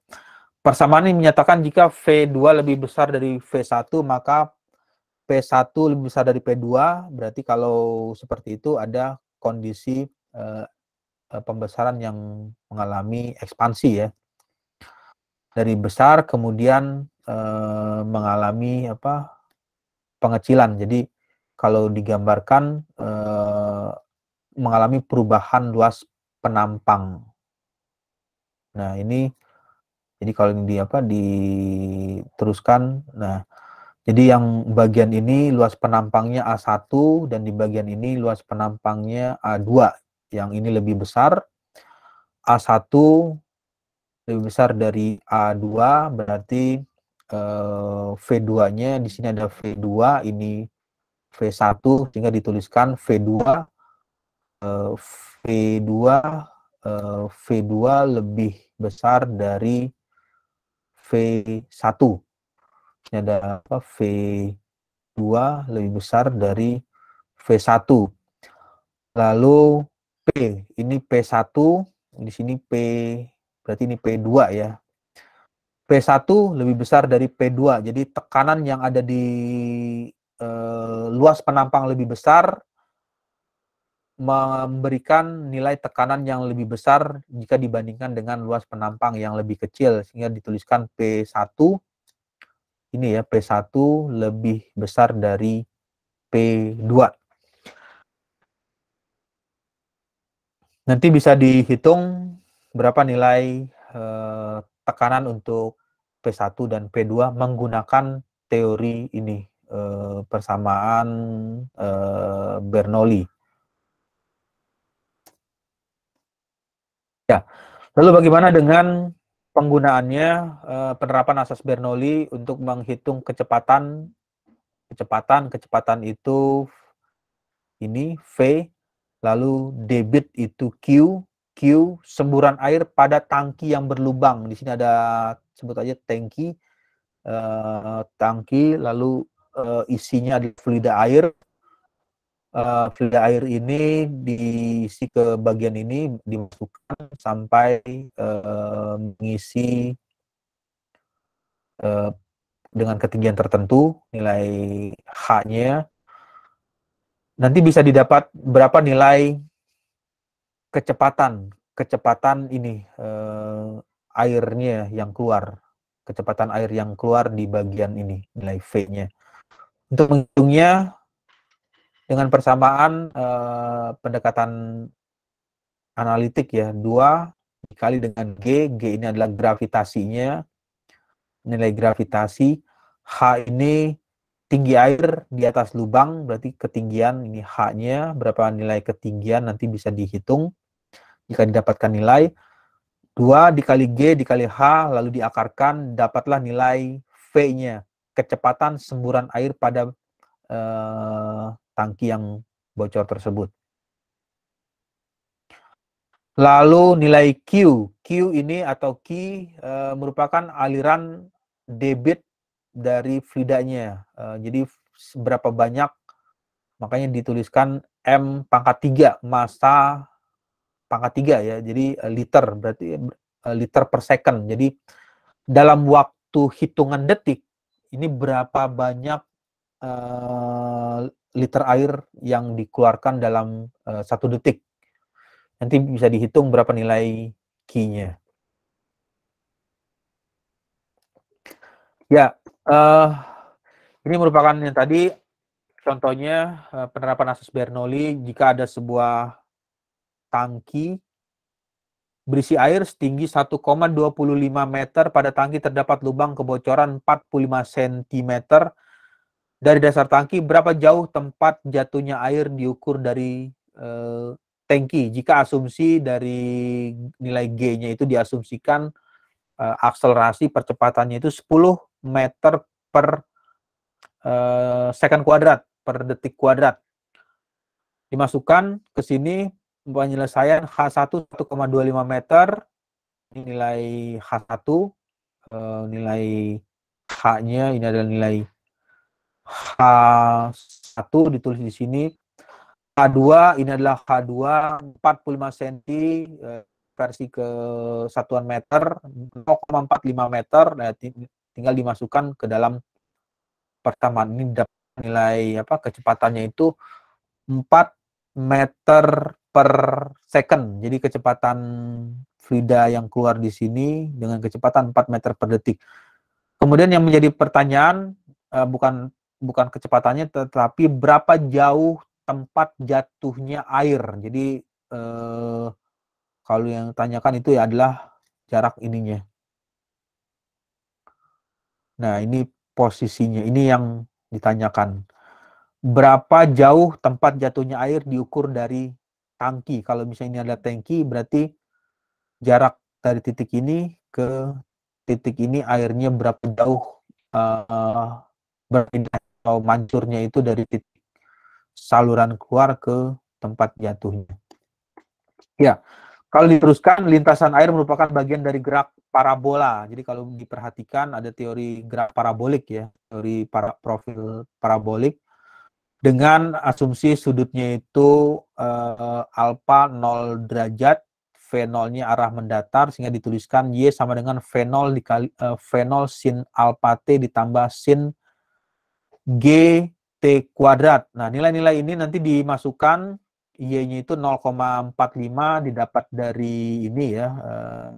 Persamaan ini menyatakan jika V2 lebih besar dari V1 maka P1 lebih besar dari P2, berarti kalau seperti itu ada kondisi uh, pembesaran yang mengalami ekspansi ya. Dari besar kemudian uh, mengalami apa? pengecilan. Jadi kalau digambarkan uh, mengalami perubahan luas penampang. Nah, ini jadi kalau ini di apa diteruskan nah jadi yang bagian ini luas penampangnya A1 dan di bagian ini luas penampangnya A2. Yang ini lebih besar. A1 lebih besar dari A2 berarti eh, V2-nya di sini ada V2, ini V1 sehingga dituliskan V2 eh, V2 eh, V2 lebih besar dari V1 ini ada apa V2 lebih besar dari V1 lalu P ini P1 di sini P berarti ini P2 ya P1 lebih besar dari P2 jadi tekanan yang ada di e, luas penampang lebih besar memberikan nilai tekanan yang lebih besar jika dibandingkan dengan luas penampang yang lebih kecil sehingga dituliskan P1 ini ya P1 lebih besar dari P2. Nanti bisa dihitung berapa nilai eh, tekanan untuk P1 dan P2 menggunakan teori ini eh, persamaan eh, Bernoulli. Ya. Lalu bagaimana dengan penggunaannya eh, penerapan asas Bernoulli untuk menghitung kecepatan kecepatan kecepatan itu ini V lalu debit itu Q Q semburan air pada tangki yang berlubang di sini ada sebut aja tangki uh, tangki lalu uh, isinya di fluida air uh, eh, fluida air ini diisi ke bagian ini dimasukkan sampai uh, mengisi uh, dengan ketinggian tertentu nilai H-nya nanti bisa didapat berapa nilai kecepatan kecepatan ini uh, airnya yang keluar kecepatan air yang keluar di bagian ini nilai V-nya untuk menghitungnya dengan persamaan uh, pendekatan analitik ya dua dikali dengan G G ini adalah gravitasinya nilai gravitasi H ini tinggi air di atas lubang berarti ketinggian ini H-nya berapa nilai ketinggian nanti bisa dihitung jika didapatkan nilai dua dikali G dikali H lalu diakarkan dapatlah nilai V-nya kecepatan semburan air pada eh, tangki yang bocor tersebut. Lalu nilai Q, Q ini atau Q e, merupakan aliran debit dari fluidanya. E, eh, jadi seberapa banyak, makanya dituliskan M pangkat 3, masa pangkat 3 ya, jadi eh, liter, berarti liter per second. Jadi dalam waktu hitungan detik, ini berapa banyak e, liter air yang dikeluarkan dalam eh, satu detik. Nanti bisa dihitung berapa nilai Q-nya. Ya, uh, ini merupakan yang tadi contohnya uh, penerapan asas Bernoulli jika ada sebuah tangki berisi air setinggi 1,25 meter pada tangki terdapat lubang kebocoran 45 cm dari dasar tangki, berapa jauh tempat jatuhnya air diukur dari uh, tangki? Jika asumsi dari nilai G-nya itu diasumsikan uh, akselerasi percepatannya itu 10 meter per uh, second kuadrat, per detik kuadrat. Dimasukkan ke sini penyelesaian H1 1,25 meter, nilai H1, uh, nilai H-nya ini adalah nilai H1 ditulis di sini. H2 ini adalah H2 45 cm versi ke satuan meter 0,45 meter nah, tinggal dimasukkan ke dalam pertama ini dapat nilai apa kecepatannya itu 4 meter per second. Jadi kecepatan fluida yang keluar di sini dengan kecepatan 4 meter per detik. Kemudian yang menjadi pertanyaan eh, bukan bukan kecepatannya tetapi berapa jauh tempat jatuhnya air. Jadi eh, kalau yang tanyakan itu ya adalah jarak ininya. Nah, ini posisinya. Ini yang ditanyakan. Berapa jauh tempat jatuhnya air diukur dari tangki? Kalau misalnya ini ada tangki, berarti jarak dari titik ini ke titik ini airnya berapa jauh uh, berpindah? atau mancurnya itu dari titik saluran keluar ke tempat jatuhnya. Ya, kalau diteruskan lintasan air merupakan bagian dari gerak parabola. Jadi kalau diperhatikan ada teori gerak parabolik ya, teori para, profil parabolik dengan asumsi sudutnya itu eh, alfa 0 derajat, V0-nya arah mendatar sehingga dituliskan Y sama dengan V0 dikali eh, V0 sin alfa T ditambah sin g t kuadrat. Nah, nilai-nilai ini nanti dimasukkan Y-nya itu 0,45 didapat dari ini ya, eh,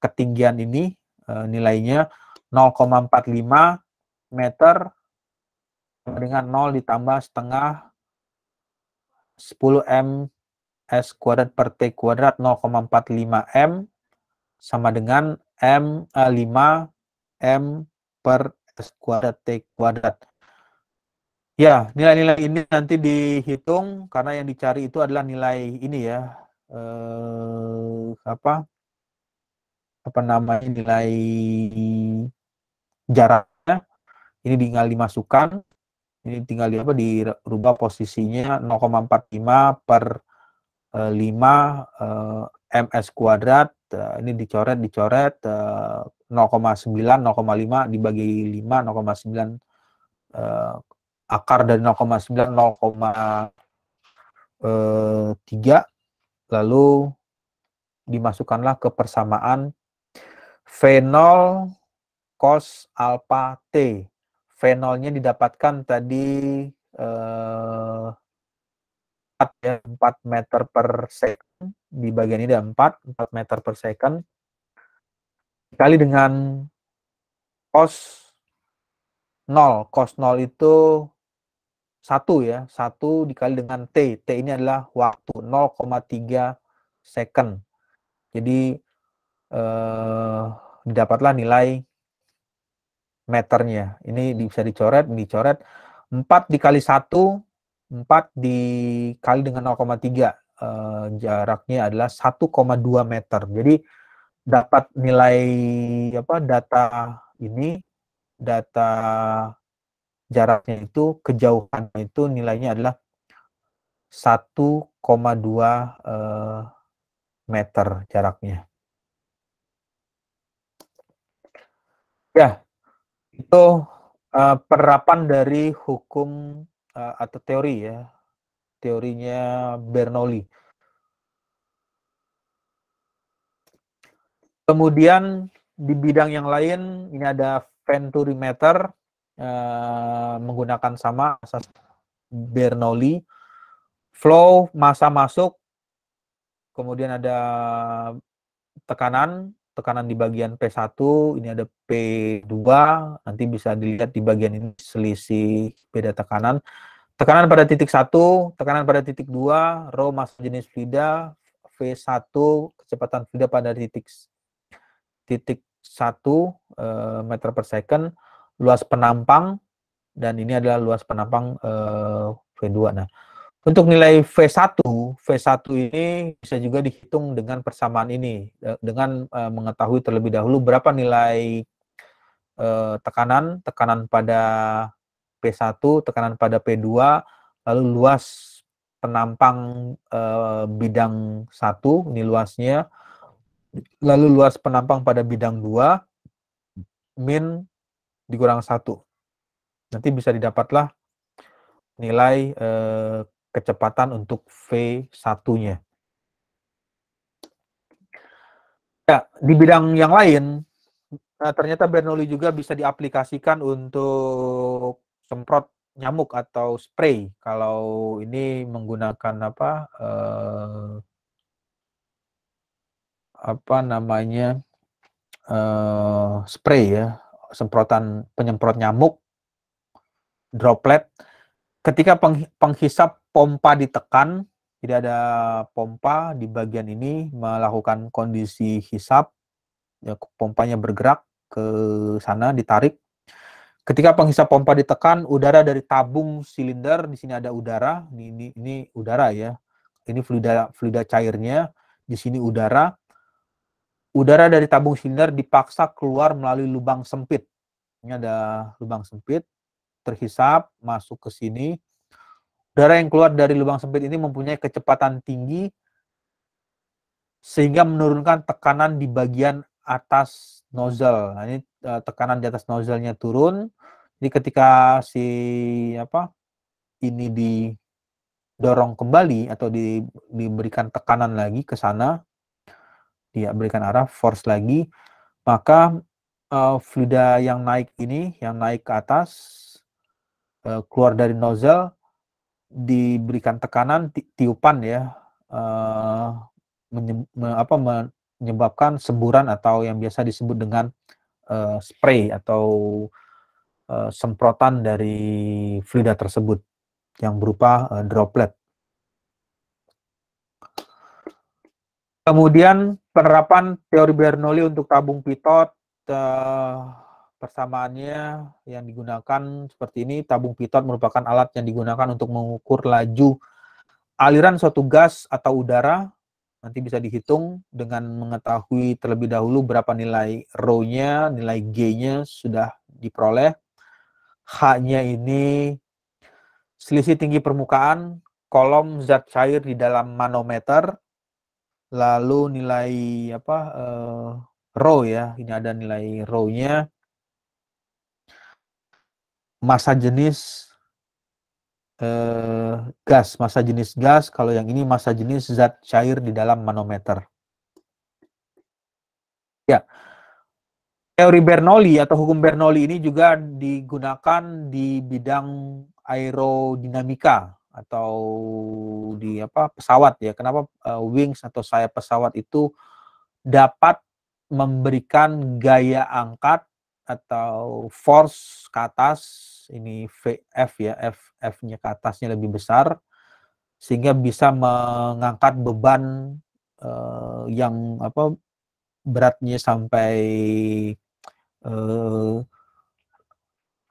ketinggian ini eh, nilainya 0,45 meter dengan 0 ditambah setengah 10 M S kuadrat per T kuadrat 0,45 M sama dengan M 5 eh, M per atas kuadrat T kuadrat. Ya, nilai-nilai ini nanti dihitung karena yang dicari itu adalah nilai ini ya. Eh, apa? Apa namanya nilai jaraknya. Ini tinggal dimasukkan. Ini tinggal di apa dirubah posisinya 0,45 per 5 eh, eh, ms kuadrat. Nah, ini dicoret dicoret eh, 0,9, 0,5 dibagi 5, 0,9 uh, akar dari 0,9, 0,3 eh, lalu dimasukkanlah ke persamaan V0 cos alpha T. V0-nya didapatkan tadi eh, 4 ya, meter per second. Di bagian ini ada 4, 4 meter per second dikali dengan cos 0. Cos 0 itu 1 ya. 1 dikali dengan T. T ini adalah waktu 0,3 second. Jadi eh, didapatlah nilai meternya. Ini bisa dicoret, dicoret. 4 dikali 1, 4 dikali dengan 0,3. Eh, jaraknya adalah 1,2 meter. Jadi dapat nilai apa data ini data jaraknya itu kejauhan itu nilainya adalah 1,2 uh, eh, meter jaraknya. Ya, itu uh, penerapan dari hukum uh, atau teori ya, teorinya Bernoulli Kemudian di bidang yang lain ini ada venturi eh, menggunakan sama asas Bernoulli, flow masa masuk, kemudian ada tekanan, tekanan di bagian P1, ini ada P2, nanti bisa dilihat di bagian ini selisih beda tekanan. Tekanan pada titik 1, tekanan pada titik 2, rho masa jenis fluida, V1 kecepatan fluida pada titik titik satu eh, meter per second luas penampang dan ini adalah luas penampang eh, V2. Nah, untuk nilai V1, V1 ini bisa juga dihitung dengan persamaan ini eh, dengan mengetahui terlebih dahulu berapa nilai tekanan, tekanan pada P1, tekanan pada P2, lalu luas penampang bidang 1 ini luasnya lalu luas penampang pada bidang 2 min dikurang 1. Nanti bisa didapatlah nilai eh, kecepatan untuk V1-nya. Ya, di bidang yang lain, nah ternyata Bernoulli juga bisa diaplikasikan untuk semprot nyamuk atau spray. Kalau ini menggunakan apa eh, apa namanya uh, spray ya semprotan penyemprot nyamuk droplet ketika peng, penghisap pompa ditekan jadi ada pompa di bagian ini melakukan kondisi hisap ya, pompanya bergerak ke sana ditarik ketika penghisap pompa ditekan udara dari tabung silinder di sini ada udara ini ini, ini udara ya ini fluida fluida cairnya di sini udara Udara dari tabung silinder dipaksa keluar melalui lubang sempit. Ini ada lubang sempit, terhisap, masuk ke sini. Udara yang keluar dari lubang sempit ini mempunyai kecepatan tinggi sehingga menurunkan tekanan di bagian atas nozzle. Nah, ini eh, tekanan di atas nozzle-nya turun. Jadi ketika si apa ini didorong kembali atau di, diberikan tekanan lagi ke sana, dia berikan arah force lagi maka uh, fluida yang naik ini yang naik ke atas uh, keluar dari nozzle diberikan tekanan ti tiupan ya uh, eh, menye me apa, menyebabkan semburan atau yang biasa disebut dengan uh, spray atau uh, semprotan dari fluida tersebut yang berupa uh, droplet Kemudian penerapan teori Bernoulli untuk tabung pitot eh, persamaannya yang digunakan seperti ini tabung pitot merupakan alat yang digunakan untuk mengukur laju aliran suatu gas atau udara nanti bisa dihitung dengan mengetahui terlebih dahulu berapa nilai rho-nya, nilai g-nya sudah diperoleh. H-nya ini selisih tinggi permukaan kolom zat cair di dalam manometer lalu nilai apa uh, row ya ini ada nilai row-nya masa jenis uh, gas masa jenis gas kalau yang ini masa jenis zat cair di dalam manometer ya teori Bernoulli atau hukum Bernoulli ini juga digunakan di bidang aerodinamika atau di apa pesawat ya. Kenapa uh, wings atau sayap pesawat itu dapat memberikan gaya angkat atau force ke atas ini vf ya F nya ke atasnya lebih besar sehingga bisa mengangkat beban uh, yang apa beratnya sampai uh,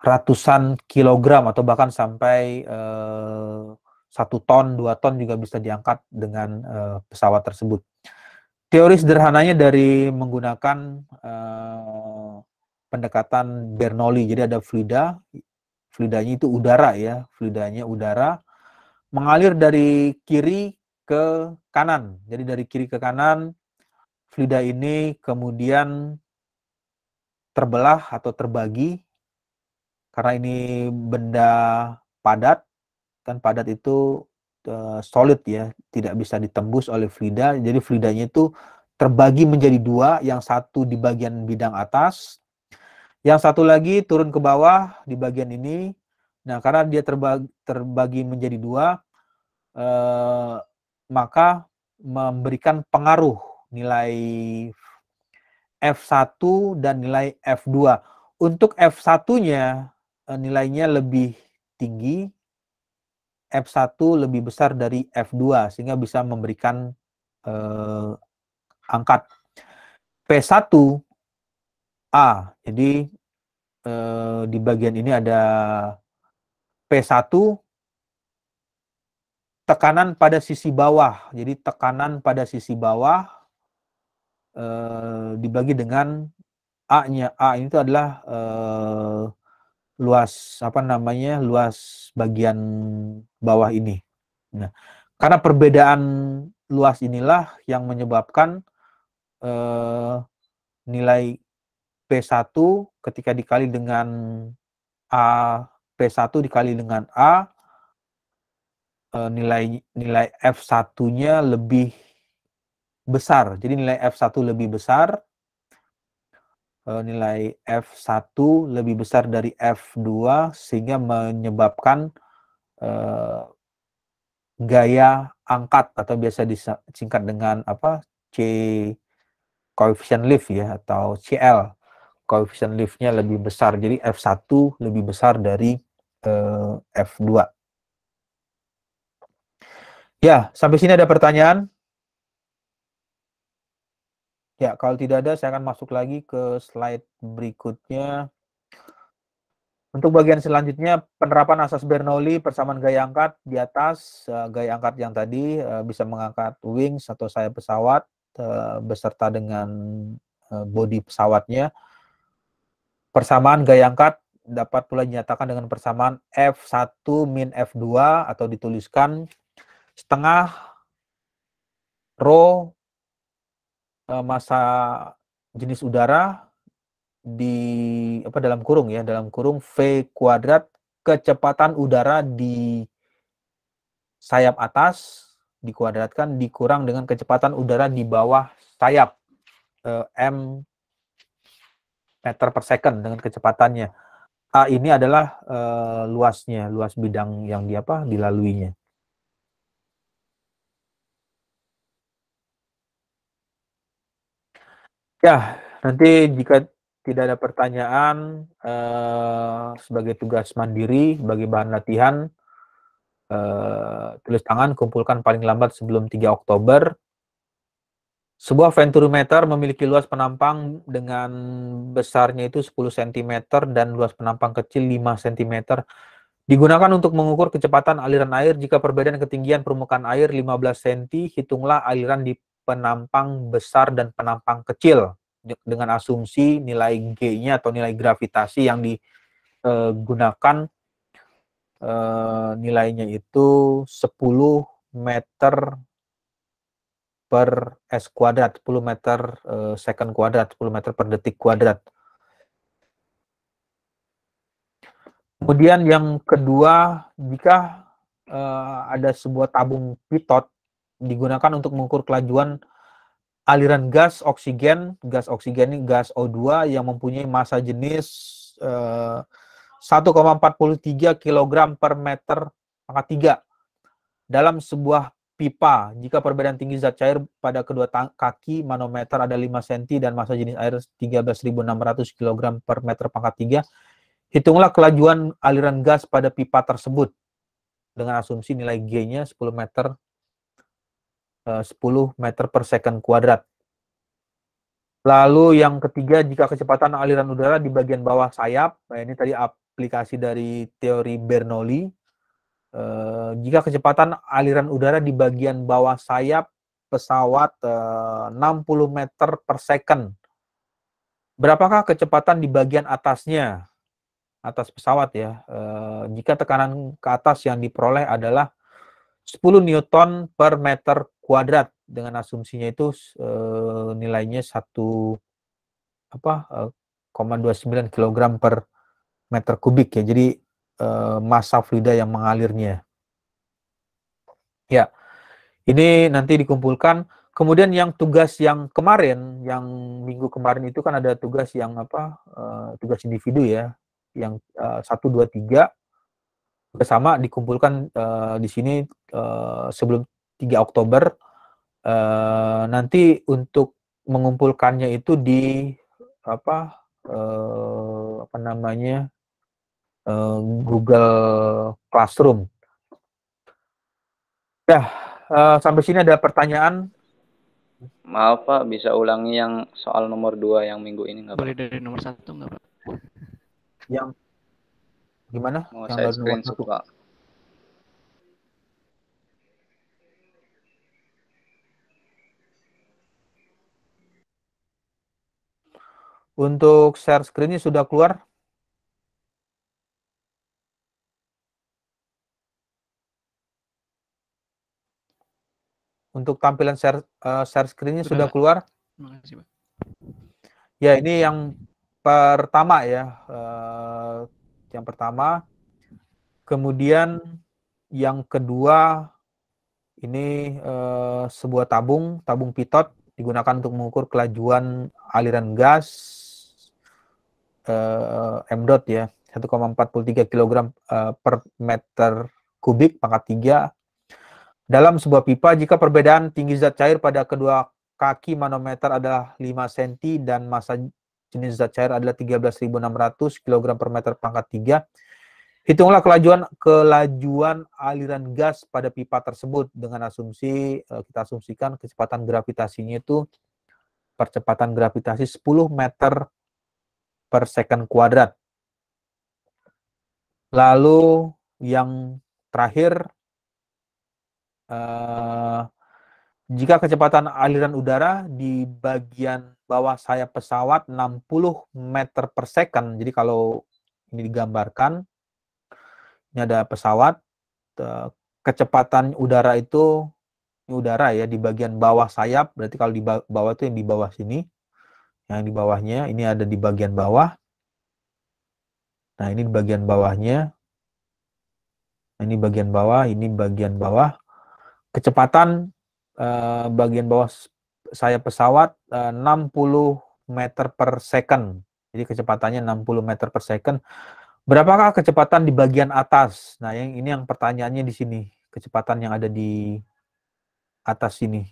ratusan kilogram atau bahkan sampai eh, satu ton, dua ton juga bisa diangkat dengan eh, pesawat tersebut. Teori sederhananya dari menggunakan eh, pendekatan Bernoulli. Jadi ada fluida, fluidanya itu udara ya, fluidanya udara mengalir dari kiri ke kanan. Jadi dari kiri ke kanan fluida ini kemudian terbelah atau terbagi karena ini benda padat kan padat itu eh, solid ya tidak bisa ditembus oleh fluida. jadi fluidanya itu terbagi menjadi dua yang satu di bagian bidang atas yang satu lagi turun ke bawah di bagian ini nah karena dia terbagi, terbagi menjadi dua eh, maka memberikan pengaruh nilai F1 dan nilai F2 untuk F1-nya Eh, nilainya lebih tinggi, F1 lebih besar dari F2 sehingga bisa memberikan eh, angkat P1 A. Jadi eh, di bagian ini ada P1 tekanan pada sisi bawah. Jadi tekanan pada sisi bawah eh, dibagi dengan A-nya. A ini itu adalah eh, luas apa namanya luas bagian bawah ini. Nah, karena perbedaan luas inilah yang menyebabkan eh, nilai P1 ketika dikali dengan A P1 dikali dengan A eh, nilai nilai F1-nya lebih besar. Jadi nilai F1 lebih besar Eh, nilai F1 lebih besar dari F2 sehingga menyebabkan uh, gaya angkat atau biasa disingkat dengan apa C coefficient lift ya atau CL coefficient liftnya lebih besar jadi F1 lebih besar dari uh, eh, F2 ya sampai sini ada pertanyaan Ya, kalau tidak ada saya akan masuk lagi ke slide berikutnya. Untuk bagian selanjutnya penerapan asas Bernoulli persamaan gaya angkat di atas eh, gaya angkat yang tadi eh, bisa mengangkat wings atau sayap pesawat eh, beserta dengan bodi pesawatnya. Persamaan gaya angkat dapat pula dinyatakan dengan persamaan F1 min F2 atau dituliskan setengah rho Eh, masa jenis udara di apa dalam kurung ya dalam kurung v kuadrat kecepatan udara di sayap atas dikuadratkan dikurang dengan kecepatan udara di bawah sayap eh, m meter per second dengan kecepatannya a ini adalah eh, luasnya luas bidang yang di apa dilaluinya Ya, nanti jika tidak ada pertanyaan eh, sebagai tugas mandiri, sebagai bahan latihan, eh, tulis tangan kumpulkan paling lambat sebelum 3 Oktober. Sebuah venturimeter memiliki luas penampang dengan besarnya itu 10 cm dan luas penampang kecil 5 cm. Digunakan untuk mengukur kecepatan aliran air jika perbedaan ketinggian permukaan air 15 cm, hitunglah aliran di penampang besar dan penampang kecil dengan asumsi nilai G-nya atau nilai gravitasi yang digunakan eh, eh, nilainya itu 10 meter per S kuadrat, 10 meter eh, second kuadrat, 10 meter per detik kuadrat. Kemudian yang kedua, jika ada sebuah tabung pitot digunakan untuk mengukur kelajuan aliran gas oksigen. Gas oksigen ini gas O2 yang mempunyai massa jenis eh, 1,43 kg per meter pangkat 3 dalam sebuah pipa. Jika perbedaan tinggi zat cair pada kedua kaki manometer ada 5 cm dan massa jenis air 13.600 kg per meter pangkat 3, hitunglah kelajuan aliran gas pada pipa tersebut dengan asumsi nilai G-nya 10 meter 10 eh, meter per second kuadrat. Lalu yang ketiga, jika kecepatan aliran udara di bagian bawah sayap, nah, ini tadi aplikasi dari teori Bernoulli, eh, jika kecepatan aliran udara di bagian bawah sayap pesawat 60 eh, meter per second, berapakah kecepatan di bagian atasnya, atas pesawat ya, jika tekanan ke atas yang diperoleh adalah 10 Newton per meter kuadrat dengan asumsinya itu e, nilainya 1 apa e, 0,29 kg per meter kubik ya. Jadi e, massa fluida yang mengalirnya. Ya. Ini nanti dikumpulkan. Kemudian yang tugas yang kemarin, yang minggu kemarin itu kan ada tugas yang apa? E, tugas individu ya. Yang e, 1 2 3 bersama dikumpulkan uh, di sini uh, sebelum 3 Oktober uh, nanti untuk mengumpulkannya itu di apa uh, apa namanya uh, Google Classroom. Ya, uh, sampai sini ada pertanyaan. Maaf Pak, bisa ulangi yang soal nomor dua yang minggu ini nggak Boleh dari nomor satu nggak Pak? Yang Gimana? Mau oh, yang saya screen kak Untuk share screen ini sudah keluar? Untuk tampilan share, uh, share screen ini sudah, sudah keluar? Makasih, Pak. Ya, ini yang pertama ya. Uh, yang pertama, kemudian yang kedua ini eh, sebuah tabung, tabung pitot digunakan untuk mengukur kelajuan aliran gas eh, M dot ya 1,43 kg eh, per meter kubik pangkat 3 dalam sebuah pipa jika perbedaan tinggi zat cair pada kedua kaki manometer adalah 5 cm dan masa jenis zat cair adalah 13.600 kg per meter pangkat 3. Hitunglah kelajuan kelajuan aliran gas pada pipa tersebut dengan asumsi eh, kita asumsikan kecepatan gravitasinya itu percepatan gravitasi 10 meter per second kuadrat. Lalu yang terakhir eh, jika kecepatan aliran udara di bagian bawah sayap pesawat 60 meter per second. Jadi kalau ini digambarkan, ini ada pesawat, kecepatan udara itu, ini udara ya, di bagian bawah sayap, berarti kalau di bawah itu yang di bawah sini, yang di bawahnya, ini ada di bagian bawah. Nah ini di bagian bawahnya, nah, ini bagian bawah, ini bagian bawah. Kecepatan eh, bagian bawah saya pesawat 60 eh, meter per second. Jadi kecepatannya 60 meter per second. Berapakah kecepatan di bagian atas? Nah, yang ini yang pertanyaannya di sini. Kecepatan yang ada di atas sini.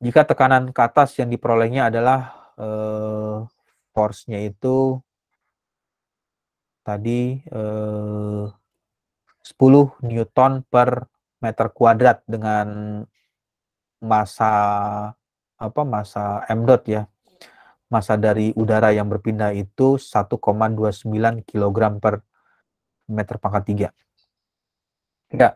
Jika tekanan ke atas yang diperolehnya adalah eh, force-nya itu tadi eh, 10 Newton per meter kuadrat dengan masa apa masa m dot ya masa dari udara yang berpindah itu 1,29 kg per meter pangkat 3. Ya,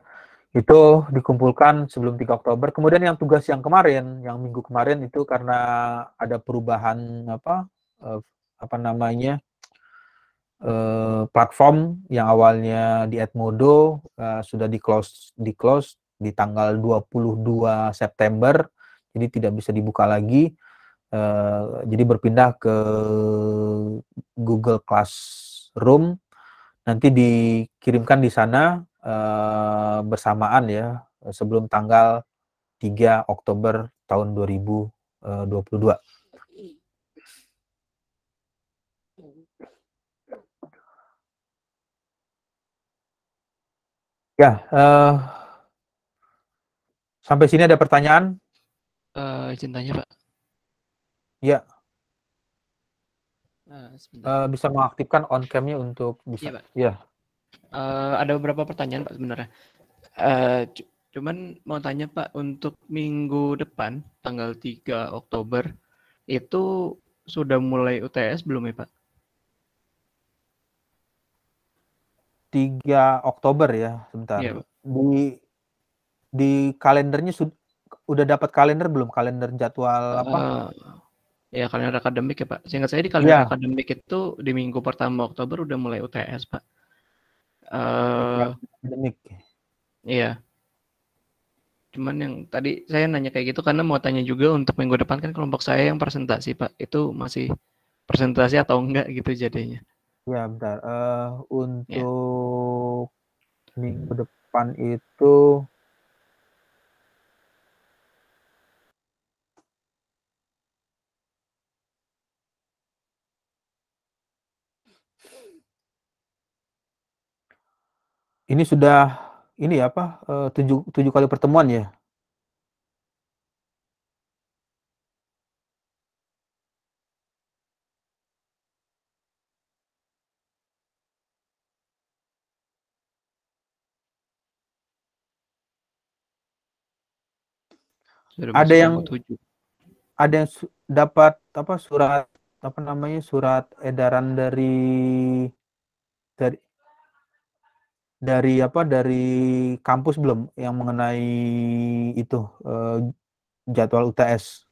itu dikumpulkan sebelum 3 Oktober. Kemudian yang tugas yang kemarin, yang minggu kemarin itu karena ada perubahan apa eh, apa namanya eh, platform yang awalnya di Edmodo eh, sudah di close di close di tanggal 22 September jadi tidak bisa dibuka lagi uh, jadi berpindah ke Google Classroom nanti dikirimkan di sana uh, bersamaan ya sebelum tanggal 3 Oktober tahun 2022 eh, Ya, uh, Sampai sini ada pertanyaan? Uh, cintanya Pak. Ya. Uh, uh, bisa mengaktifkan on cam untuk bisa. Iya, Pak. Ya. Uh, ada beberapa pertanyaan Pak sebenarnya. Uh, cuman mau tanya Pak untuk minggu depan tanggal 3 Oktober itu sudah mulai UTS belum ya Pak? 3 Oktober ya, sebentar. Iya, Pak. Di di kalendernya sudah udah dapat kalender belum kalender jadwal eh, apa? ya kalender akademik ya Pak. Seingat saya di iya. kalender ya. akademik itu di minggu pertama Oktober udah mulai UTS Pak. Uh, akademik. Iya. Cuman yang tadi saya nanya kayak gitu karena mau tanya juga untuk minggu depan kan kelompok saya yang presentasi Pak itu masih presentasi atau enggak gitu jadinya. Ya bentar. Uh, untuk ya. minggu depan itu ini sudah ini apa eh, tujuh tujuh kali pertemuan ya ada yang tujuh. ada yang dapat apa surat apa namanya surat edaran dari dari dari apa dari kampus belum yang mengenai itu uh, jadwal UTS?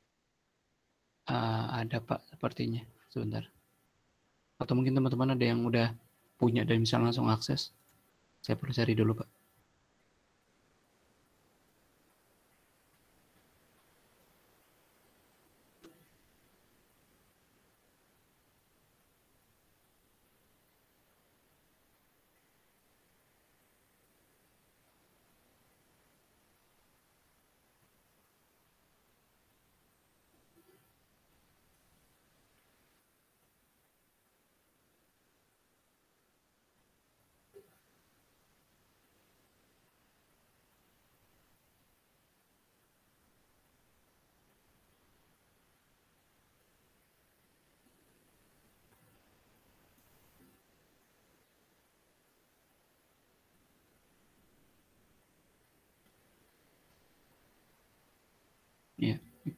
Uh, eh, ada Pak sepertinya sebentar. Atau mungkin teman-teman ada yang udah punya dan bisa langsung akses. Saya perlu cari dulu Pak.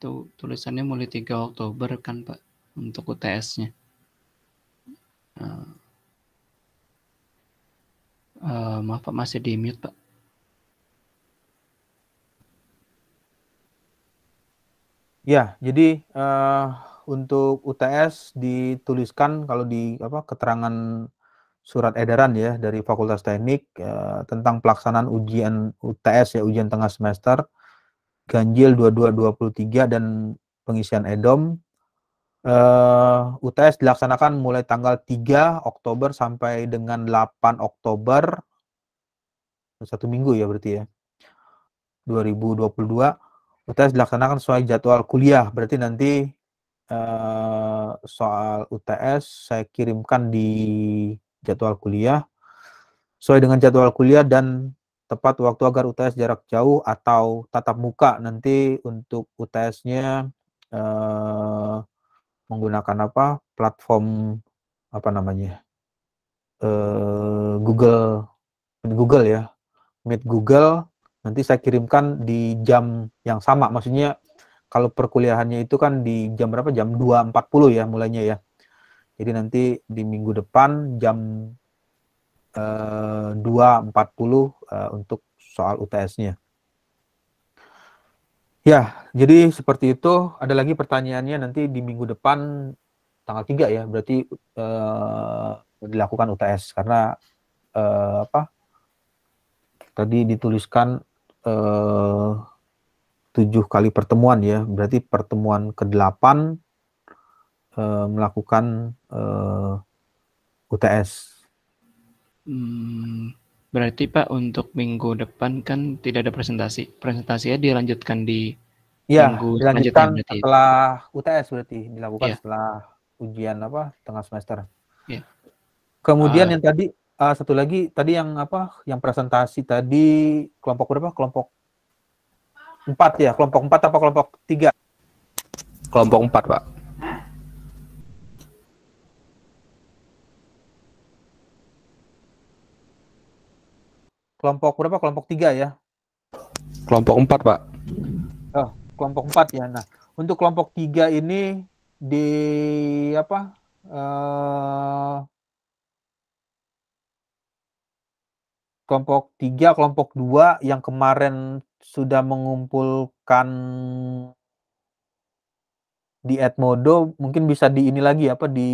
itu tulisannya mulai 3 Oktober kan Pak untuk UTS-nya. Uh, eh, uh, eh, maaf Pak masih di mute Pak. Ya, jadi uh, untuk UTS dituliskan kalau di apa keterangan surat edaran ya dari Fakultas Teknik uh, tentang pelaksanaan ujian UTS ya ujian tengah semester Ganjil 2223 dan pengisian Edom. Uh, eh, UTS dilaksanakan mulai tanggal 3 Oktober sampai dengan 8 Oktober satu minggu ya berarti ya 2022 UTS dilaksanakan sesuai jadwal kuliah berarti nanti uh, soal UTS saya kirimkan di jadwal kuliah sesuai dengan jadwal kuliah dan tepat waktu agar UTS jarak jauh atau tatap muka nanti untuk UTS-nya eh, menggunakan apa platform apa namanya eh, Google Google ya Meet Google nanti saya kirimkan di jam yang sama maksudnya kalau perkuliahannya itu kan di jam berapa jam 2.40 ya mulainya ya jadi nanti di minggu depan jam 2.40 eh, eh, untuk soal UTS-nya. Ya, jadi seperti itu. Ada lagi pertanyaannya nanti di minggu depan tanggal 3 ya, berarti uh, dilakukan UTS karena uh, apa? Tadi dituliskan uh, 7 kali pertemuan ya, berarti pertemuan ke-8 uh, melakukan uh, UTS Hmm, berarti Pak untuk minggu depan kan tidak ada presentasi. Presentasinya dilanjutkan di ya, minggu dilanjutkan berarti. setelah UTS berarti dilakukan ya. setelah ujian apa tengah semester. Ya. Kemudian uh, yang tadi uh, satu lagi tadi yang apa yang presentasi tadi kelompok berapa? Kelompok empat ya, kelompok empat apa kelompok tiga? Kelompok empat Pak. kelompok berapa? Kelompok tiga ya? Kelompok empat Pak. Oh, kelompok empat ya. Nah, untuk kelompok tiga ini di apa? Uh, kelompok tiga, kelompok dua yang kemarin sudah mengumpulkan di Edmodo mungkin bisa di ini lagi apa di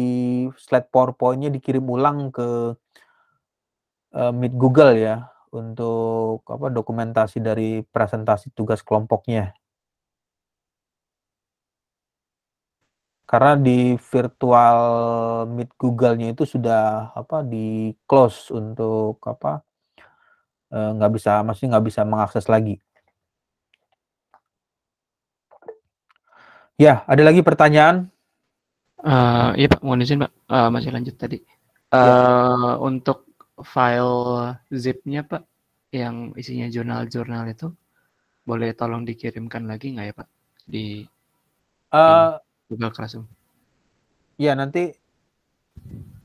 slide Powerpointnya dikirim ulang ke uh, Meet Google ya untuk apa dokumentasi dari presentasi tugas kelompoknya. Karena di virtual meet Google-nya itu sudah apa di close untuk apa eh, nggak bisa masih nggak bisa mengakses lagi. Ya, ada lagi pertanyaan? Uh, iya Pak, mohon izin Pak, uh, masih lanjut tadi. Uh, ya. Untuk file zipnya Pak yang isinya jurnal-jurnal itu boleh tolong dikirimkan lagi nggak ya Pak di, uh, Google Classroom? Ya nanti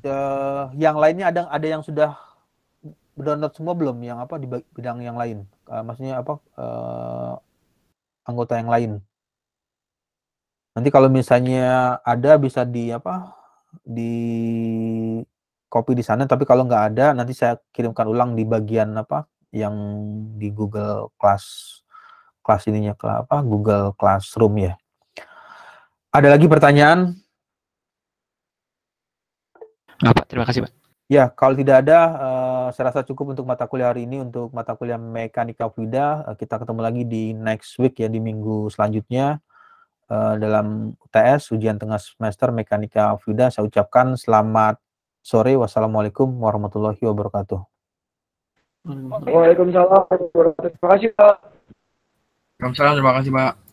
uh, yang lainnya ada ada yang sudah download semua belum yang apa di bidang yang lain? Uh, maksudnya apa uh, anggota yang lain? Nanti kalau misalnya ada bisa di apa di kopi di sana tapi kalau nggak ada nanti saya kirimkan ulang di bagian apa yang di Google Class kelas ininya ke apa Google Classroom ya. Ada lagi pertanyaan? Nggak, Terima kasih, Pak. Ya, kalau tidak ada, uh, saya rasa cukup untuk mata kuliah hari ini untuk mata kuliah mekanika fluida. Uh, eh, kita ketemu lagi di next week ya di minggu selanjutnya uh, dalam UTS ujian tengah semester mekanika fluida. Saya ucapkan selamat sore. Wassalamualaikum warahmatullahi wabarakatuh. Waalaikumsalam. Terima kasih, Pak. Waalaikumsalam. Terima kasih, Pak.